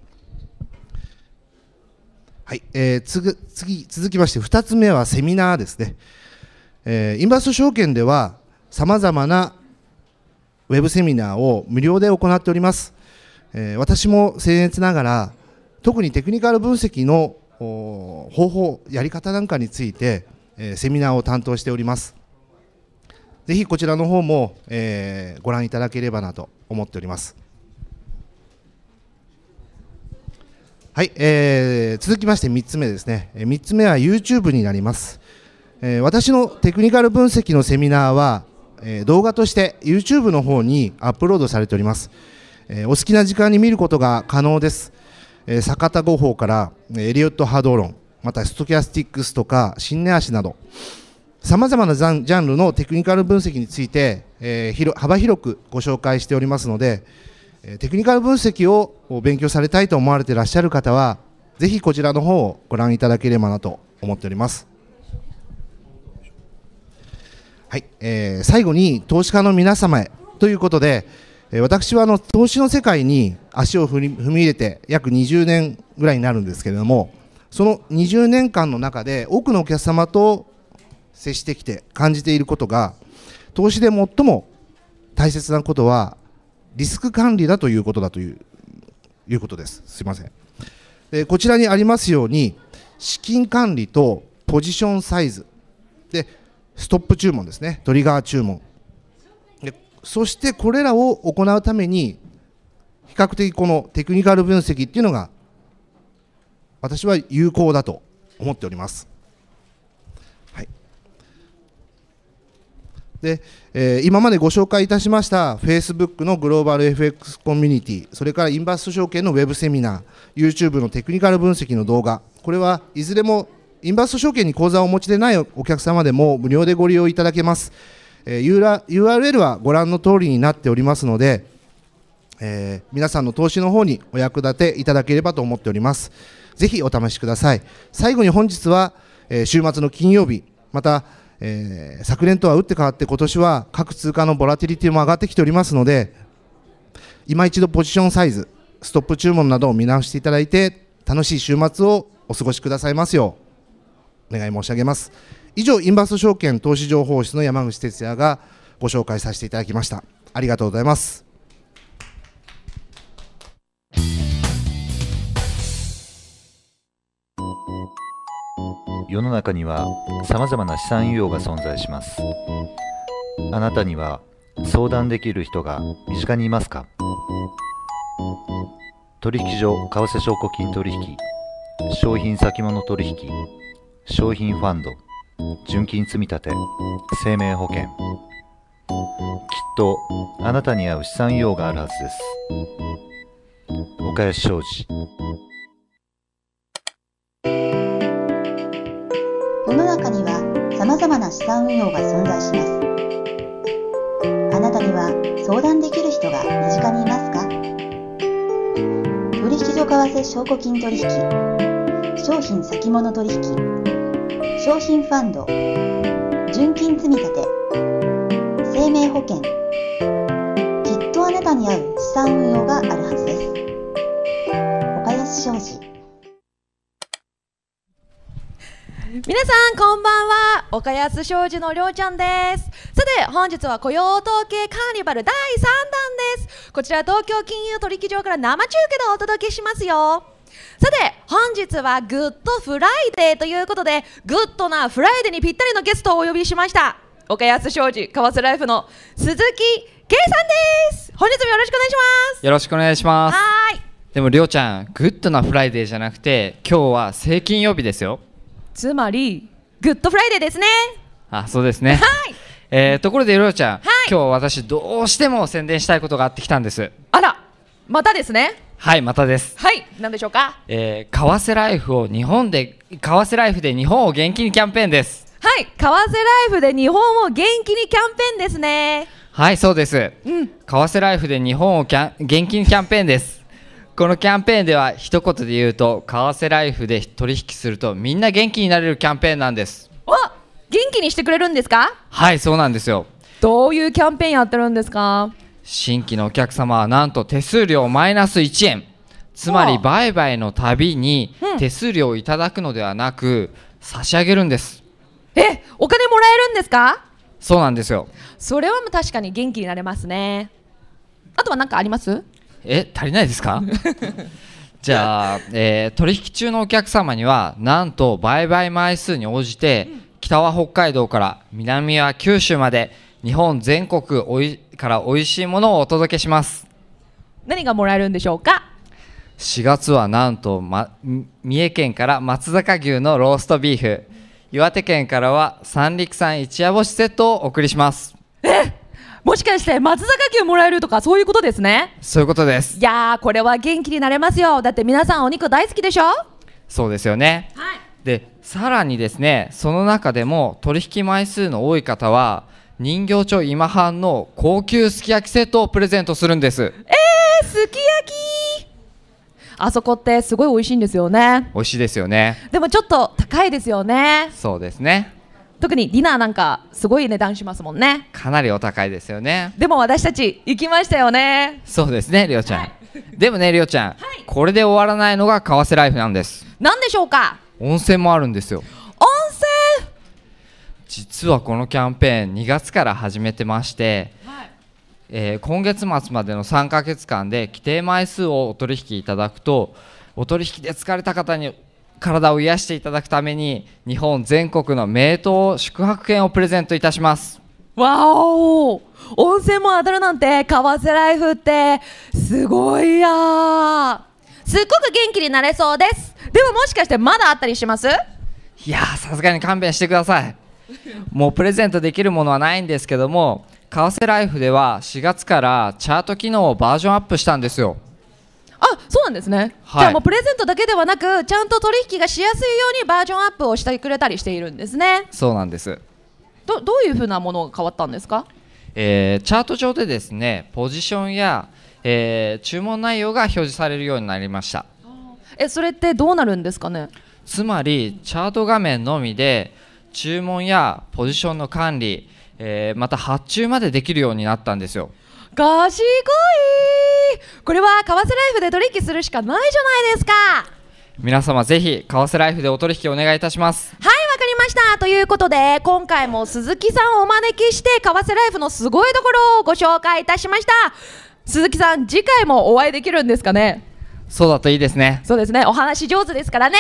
はい、えー、つぐ次続きまして2つ目はセミナーですね。えー、インバース証券ではさまざまなウェブセミナーを無料で行っております。えー、私も僭越ながら特にテクニカル分析の方法やり方なんかについて、えー、セミナーを担当しております。ぜひこちらの方も、えー、ご覧いただければなと思っております。はい、えー、続きまして3つ目ですね。3つ目は YouTube になります。えー、私のテクニカル分析のセミナーは、えー、動画として YouTube の方にアップロードされております。えー、お好きな時間に見ることが可能です。えー、坂田五法からエリオット波動論、またストキャスティックスとか新根足など、さまざまなジャンルのテクニカル分析について、えー、幅広くご紹介しておりますので、テクニカル分析を勉強されたいと思われていらっしゃる方は、ぜひこちらの方をご覧いただければなと思っております。はい、えー、最後に投資家の皆様へということで、私はあの投資の世界に足を踏み入れて約20年ぐらいになるんですけれども、その20年間の中で多くのお客様と接してきて感じていることが投資で最も大切なことはリスク管理だということだといういうことですすみませんでこちらにありますように資金管理とポジションサイズでストップ注文ですねトリガー注文でそしてこれらを行うために比較的このテクニカル分析っていうのが私は有効だと思っておりますで、えー、今までご紹介いたしました Facebook のグローバル FX コミュニティそれからインバース証券のウェブセミナー YouTube のテクニカル分析の動画これはいずれもインバース証券に口座をお持ちでないお客様でも無料でご利用いただけます、えー、URL はご覧の通りになっておりますので、えー、皆さんの投資の方にお役立ていただければと思っておりますぜひお試しください最後に本日は、え週末の金曜日またえー、昨年とは打って変わって今年は各通貨のボラティリティも上がってきておりますので今一度ポジションサイズストップ注文などを見直していただいて楽しい週末をお過ごしくださいますようお願い申し上げます以上インバース証券投資情報室の山口哲也がご紹介させていただきましたありがとうございます
世の中には様々な資産運用が存在しますあなたには相談できる人が身近にいますか取引所為替証拠金取引商品先物取引商品ファンド純金積立生命保険きっとあなたに合う資産用があるはずです岡谷商事
資産運用が存在しますあなたには相談できる人が身近にいますか取引所為替証拠金取引商品先物取引商品ファンド純金積立生命保険きっとあなたに合う資産運用があるはずです岡安商事
皆さんこんばんは岡安商事のりょうちゃんですさて本日は雇用統計カーニバル第3弾ですこちら東京金融取引所から生中継でお届けしますよさて本日はグッドフライデーということでグッドなフライデーにぴったりのゲストをお呼びしました岡安商事為替ライフの鈴木圭さんです本日もよろしくお願いしま
すよろしくお願いしますはいでもりょうちゃんグッドなフライデーじゃなくて今日は正金曜日ですよ
つまりグッドフライデーですね
あそうですねはいえー、ところでいろいちゃん、はい、今日私どうしても宣伝したいことがあってきたんです
あらまたですね
はいまたです
はい何でしょうか
えー、為替ライフを日本で為替ライフで日本を元気にキャンペーンです
はい為替ライフで日本を元気にキャンペーンですね
はいそうです、うん、為替ライフで日本をキャン元気にキャンペーンですこのキャンペーンでは一言で言うと為替ライフで取引するとみんな元気になれるキャンペーンなんですお元
気にしてくれるんですか
はいそうなんですよ
どういうキャンペーンやってるんですか
新規のお客様はなんと手数料マイナス1円つまり売買のたびに手数料をいただくのではなく差し上げるんです、
うん、えお金もらえるんですか
そうなんですよ
それは確かに元気になれますねあとは何かあります
え足りないですか [laughs] じゃあ、えー、取引中のお客様にはなんと売買枚数に応じて、うん、北は北海道から南は九州まで日本全国おいから美味しいものをお届けします
何がもらえるんでしょうか
4月はなんと、ま、三重県から松坂牛のローストビーフ岩手県からは三陸産一夜干しセットをお送りしますえっ
もしかして松坂牛もらえるとかそういうことですね
そういうことですい
やこれは元気になれますよだって皆さんお肉大好きでしょ
そうですよね、はい、でさらにですねその中でも取引枚数の多い方は人形町今半の高級すき焼きセットをプレゼントするんですえー、
すき焼きあそこってすごい美味しいんですよね
美味しいですよね
でもちょっと高いですよね
そうですね
特にディナーなんかすごい値段しますもんね
かなりお高いですよね
でも私たち行きましたよね
そうですねりょうちゃん、はい、でもねりょうちゃん、はい、これで終わらないのが為替ライフなんです
何でしょうか
温泉もあるんですよ温泉実はこのキャンペーン2月から始めてまして、はい、えー、今月末までの3か月間で規定枚数をお取引いただくとお取引で疲れた方に体を癒していただくために日本全国の名湯宿泊券をプレゼントいたします
わお温泉も当たるなんて為替ライフってすごいやすっごく元気になれそうですでももしかしてまだあったりします
いやさすがに勘弁してくださいもうプレゼントできるものはないんですけども為替ライフでは4月からチャート機能をバージョンアップしたんですよ
あそうなんですね、はい、じゃあもうプレゼントだけではなくちゃんと取引がしやすいようにバージョンアップをしてくれたりしているんですね
そうなんです
どどういうふうなものが変わったんですか、
えー、チャート上でですねポジションや、えー、注文内容が表示されるようになりました
えそれってどうなるんですかね
つまりチャート画面のみで注文やポジションの管理、えー、また発注までできるようになったんですよ
賢いこれは為替ライフで取引するしかないじゃないですか
皆様ぜひ為替ライフでお取引お願いいたし
ますはいわかりましたということで今回も鈴木さんをお招きして為替ライフのすごいところをご紹介いたしました鈴木さん次回もお会いできるんですかね
そうだといいですね
そうですねお話上手ですからね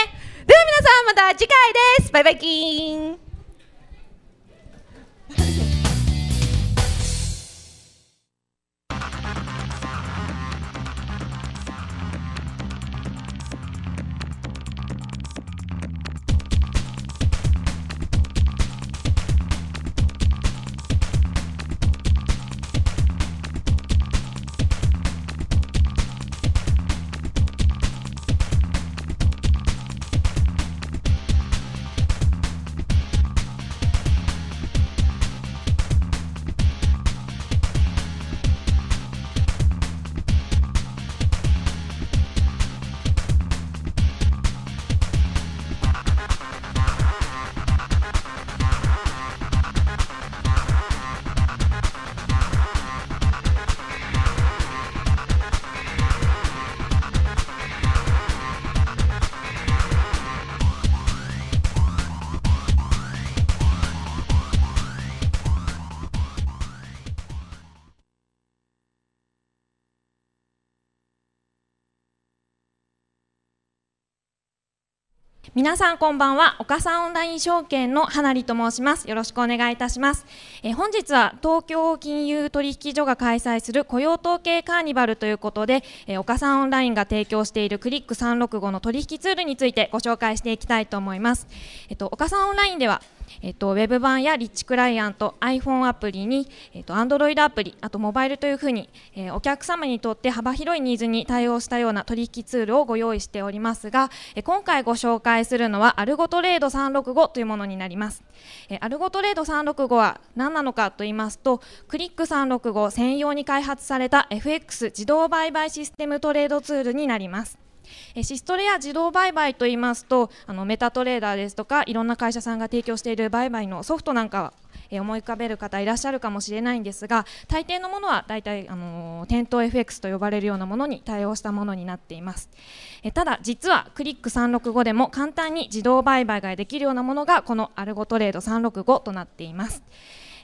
では皆さんまた次回ですバイバイキーン
皆さんこんばんは岡三オンライン証券の花里と申しますよろしくお願いいたしますえ本日は東京金融取引所が開催する雇用統計カーニバルということでえ岡さオンラインが提供しているクリック365の取引ツールについてご紹介していきたいと思いますえっと岡さオンラインではえっと、ウェブ版やリッチクライアント、iPhone アプリに、えっと、Android アプリ、あとモバイルというふうに、えー、お客様にとって幅広いニーズに対応したような取引ツールをご用意しておりますが、えー、今回ご紹介するのは、アルゴトレード365というものになります。えー、アルゴトレード365は何なのかと言いますと、クリック365専用に開発された FX 自動売買システムトレードツールになります。えシストレや自動売買といいますとあのメタトレーダーですとかいろんな会社さんが提供している売買のソフトなんかえ思い浮かべる方いらっしゃるかもしれないんですが大抵のものは大体、あの店頭 FX と呼ばれるようなものに対応したものになっています、えただ実はクリック365でも簡単に自動売買ができるようなものがこのアルゴトレード365となっています、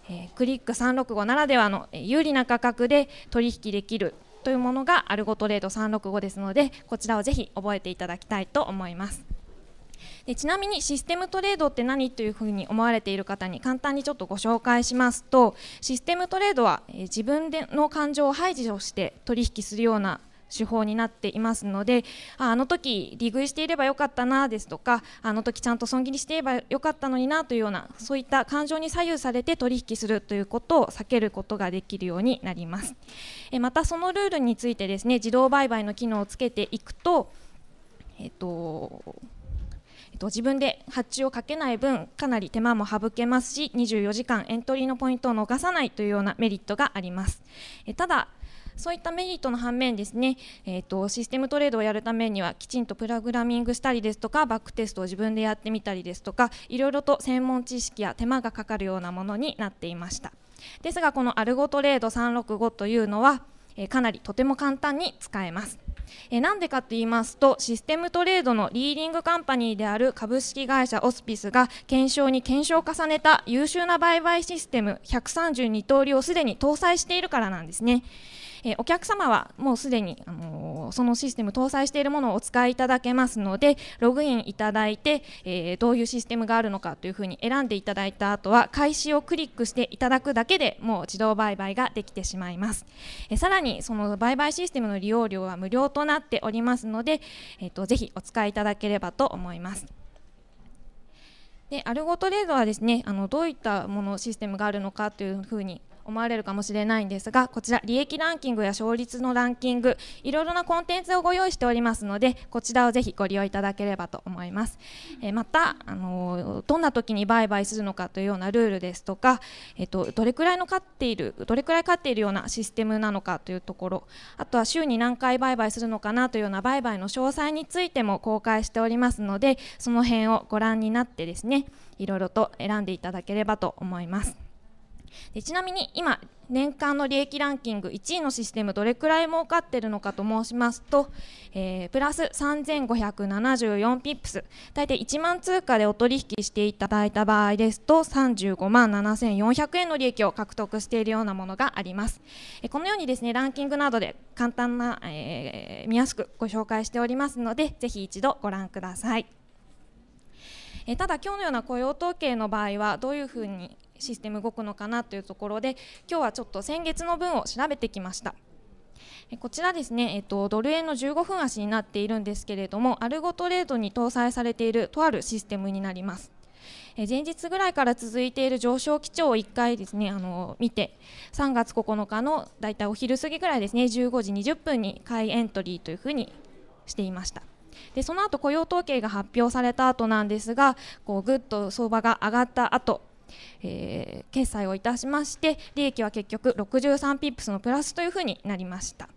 えクリック365ならではの有利な価格で取引できるというものがアルゴトレード365ですのでこちらをぜひ覚えていただきたいと思いますでちなみにシステムトレードって何というふうに思われている方に簡単にちょっとご紹介しますとシステムトレードはえ自分での感情を排除して取引するような手法になっていますのでああの時利食いしていればよかったなですとかあの時ちゃんと損切りしていればよかったのになというようなそういった感情に左右されて取引するということを避けることができるようになりますえまたそのルールについてですね自動売買の機能をつけていくとえっとと、自分で発注をかけない分かなり手間も省けますし24時間エントリーのポイントを逃さないというようなメリットがありますえただそういったメリットの反面ですね、えーと、システムトレードをやるためにはきちんとプログラミングしたりですとかバックテストを自分でやってみたりですとかいろいろと専門知識や手間がかかるようなものになっていましたですがこのアルゴトレード365というのは、えー、かなりとても簡単に使えますなんでかと言いますとシステムトレードのリーディングカンパニーである株式会社オスピスが検証に検証を重ねた優秀な売買システム132通りをすでに搭載しているからなんですねえー、お客様はもうすでに、あのー、そのシステム搭載しているものをお使いいただけますのでログインいただいて、えー、どういうシステムがあるのかというふうに選んでいただいた後は開始をクリックしていただくだけでもう自動売買ができてしまいます、えさらにその売買システムの利用料は無料となっておりますので、えーと、とぜひお使いいただければと思いますでアルゴトレードはですねあのどういったものシステムがあるのかというふうに思われるかもしれないんですがこちら利益ランキングや勝率のランキングいろいろなコンテンツをご用意しておりますのでこちらをぜひご利用いただければと思います、えー、またあのどんな時に売買するのかというようなルールですとか、えーと、どれくらいの飼っているどれくらい飼っているようなシステムなのかというところあとは週に何回売買するのかなというような売買の詳細についても公開しておりますのでその辺をご覧になってですねいろいろと選んでいただければと思います。でちなみに今年間の利益ランキング1位のシステムどれくらい儲かってるのかと申しますと、えー、プラス3574ピップス大体1万通貨でお取引していただいた場合ですと35万7400円の利益を獲得しているようなものがあります、えー、このようにですねランキングなどで簡単な、えー、見やすくご紹介しておりますのでぜひ一度ご覧くださいえただ今日のような雇用統計の場合はどういうふうにシステム動くのかなというところで今日はちょっと先月の分を調べてきました。こちらですね、えっと、ドル円の15分足になっているんですけれども、アルゴトレードに搭載されているとあるシステムになります。え前日ぐらいから続いている上昇基調を1回ですねあの見て、3月9日のだいたいお昼過ぎぐらいですね、15時20分に買いエントリーというふうにしていました。でその後雇用統計が発表された後なんですがこうぐっと相場が上がった後えー、決済をいたしまして利益は結局63ピップスのプラスというふうになりました。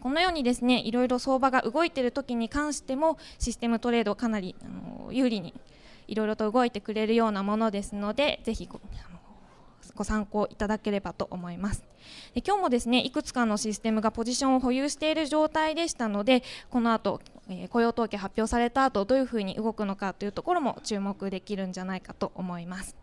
このようにですねいろいろ相場が動いている時に関してもシステムトレードかなりあの有利にいろいろと動いてくれるようなものですのでぜひご参考いただければと思いますで今日もですねいくつかのシステムがポジションを保有している状態でしたのでこの後、えー、雇用統計発表された後どういうふうに動くのかというところも注目できるんじゃないかと思います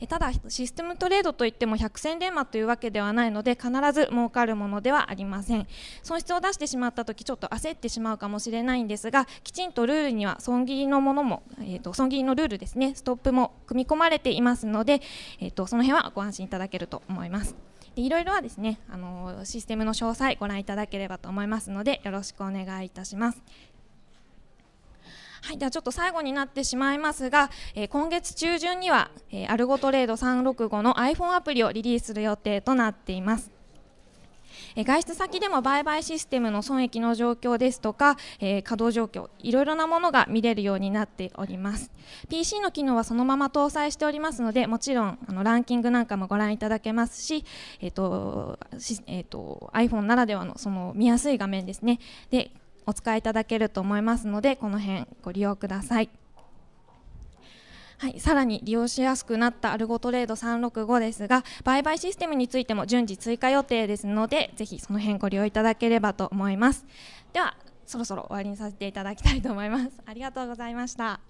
えただシステムトレードといっても百戦錬磨というわけではないので必ず儲かるものではありません損失を出してしまった時ちょっと焦ってしまうかもしれないんですがきちんとルールには損切りのものも、えーと、損切りのルールですねストップも組み込まれていますので、えーと、その辺はご安心いただけると思いますでいろいろはですねあのシステムの詳細ご覧いただければと思いますのでよろしくお願いいたしますはい、ではちょっと最後になってしまいますが、えー、今月中旬には、えー、アルゴトレード365の iPhone アプリをリリースする予定となっています。え外出先でも売買システムの損益の状況ですとか、えー、稼働状況いろいろなものが見れるようになっております PC の機能はそのまま搭載しておりますのでもちろんあのランキングなんかもご覧いただけますし,、えーとしえーと iPhone ならではのその見やすい画面ですねでお使いいただけると思いますのでこの辺ご利用ください。はい、さらに利用しやすくなったアルゴトレード365ですが売買システムについても順次追加予定ですのでぜひその辺ご利用いただければと思いますではそろそろ終わりにさせていただきたいと思いますありがとうございました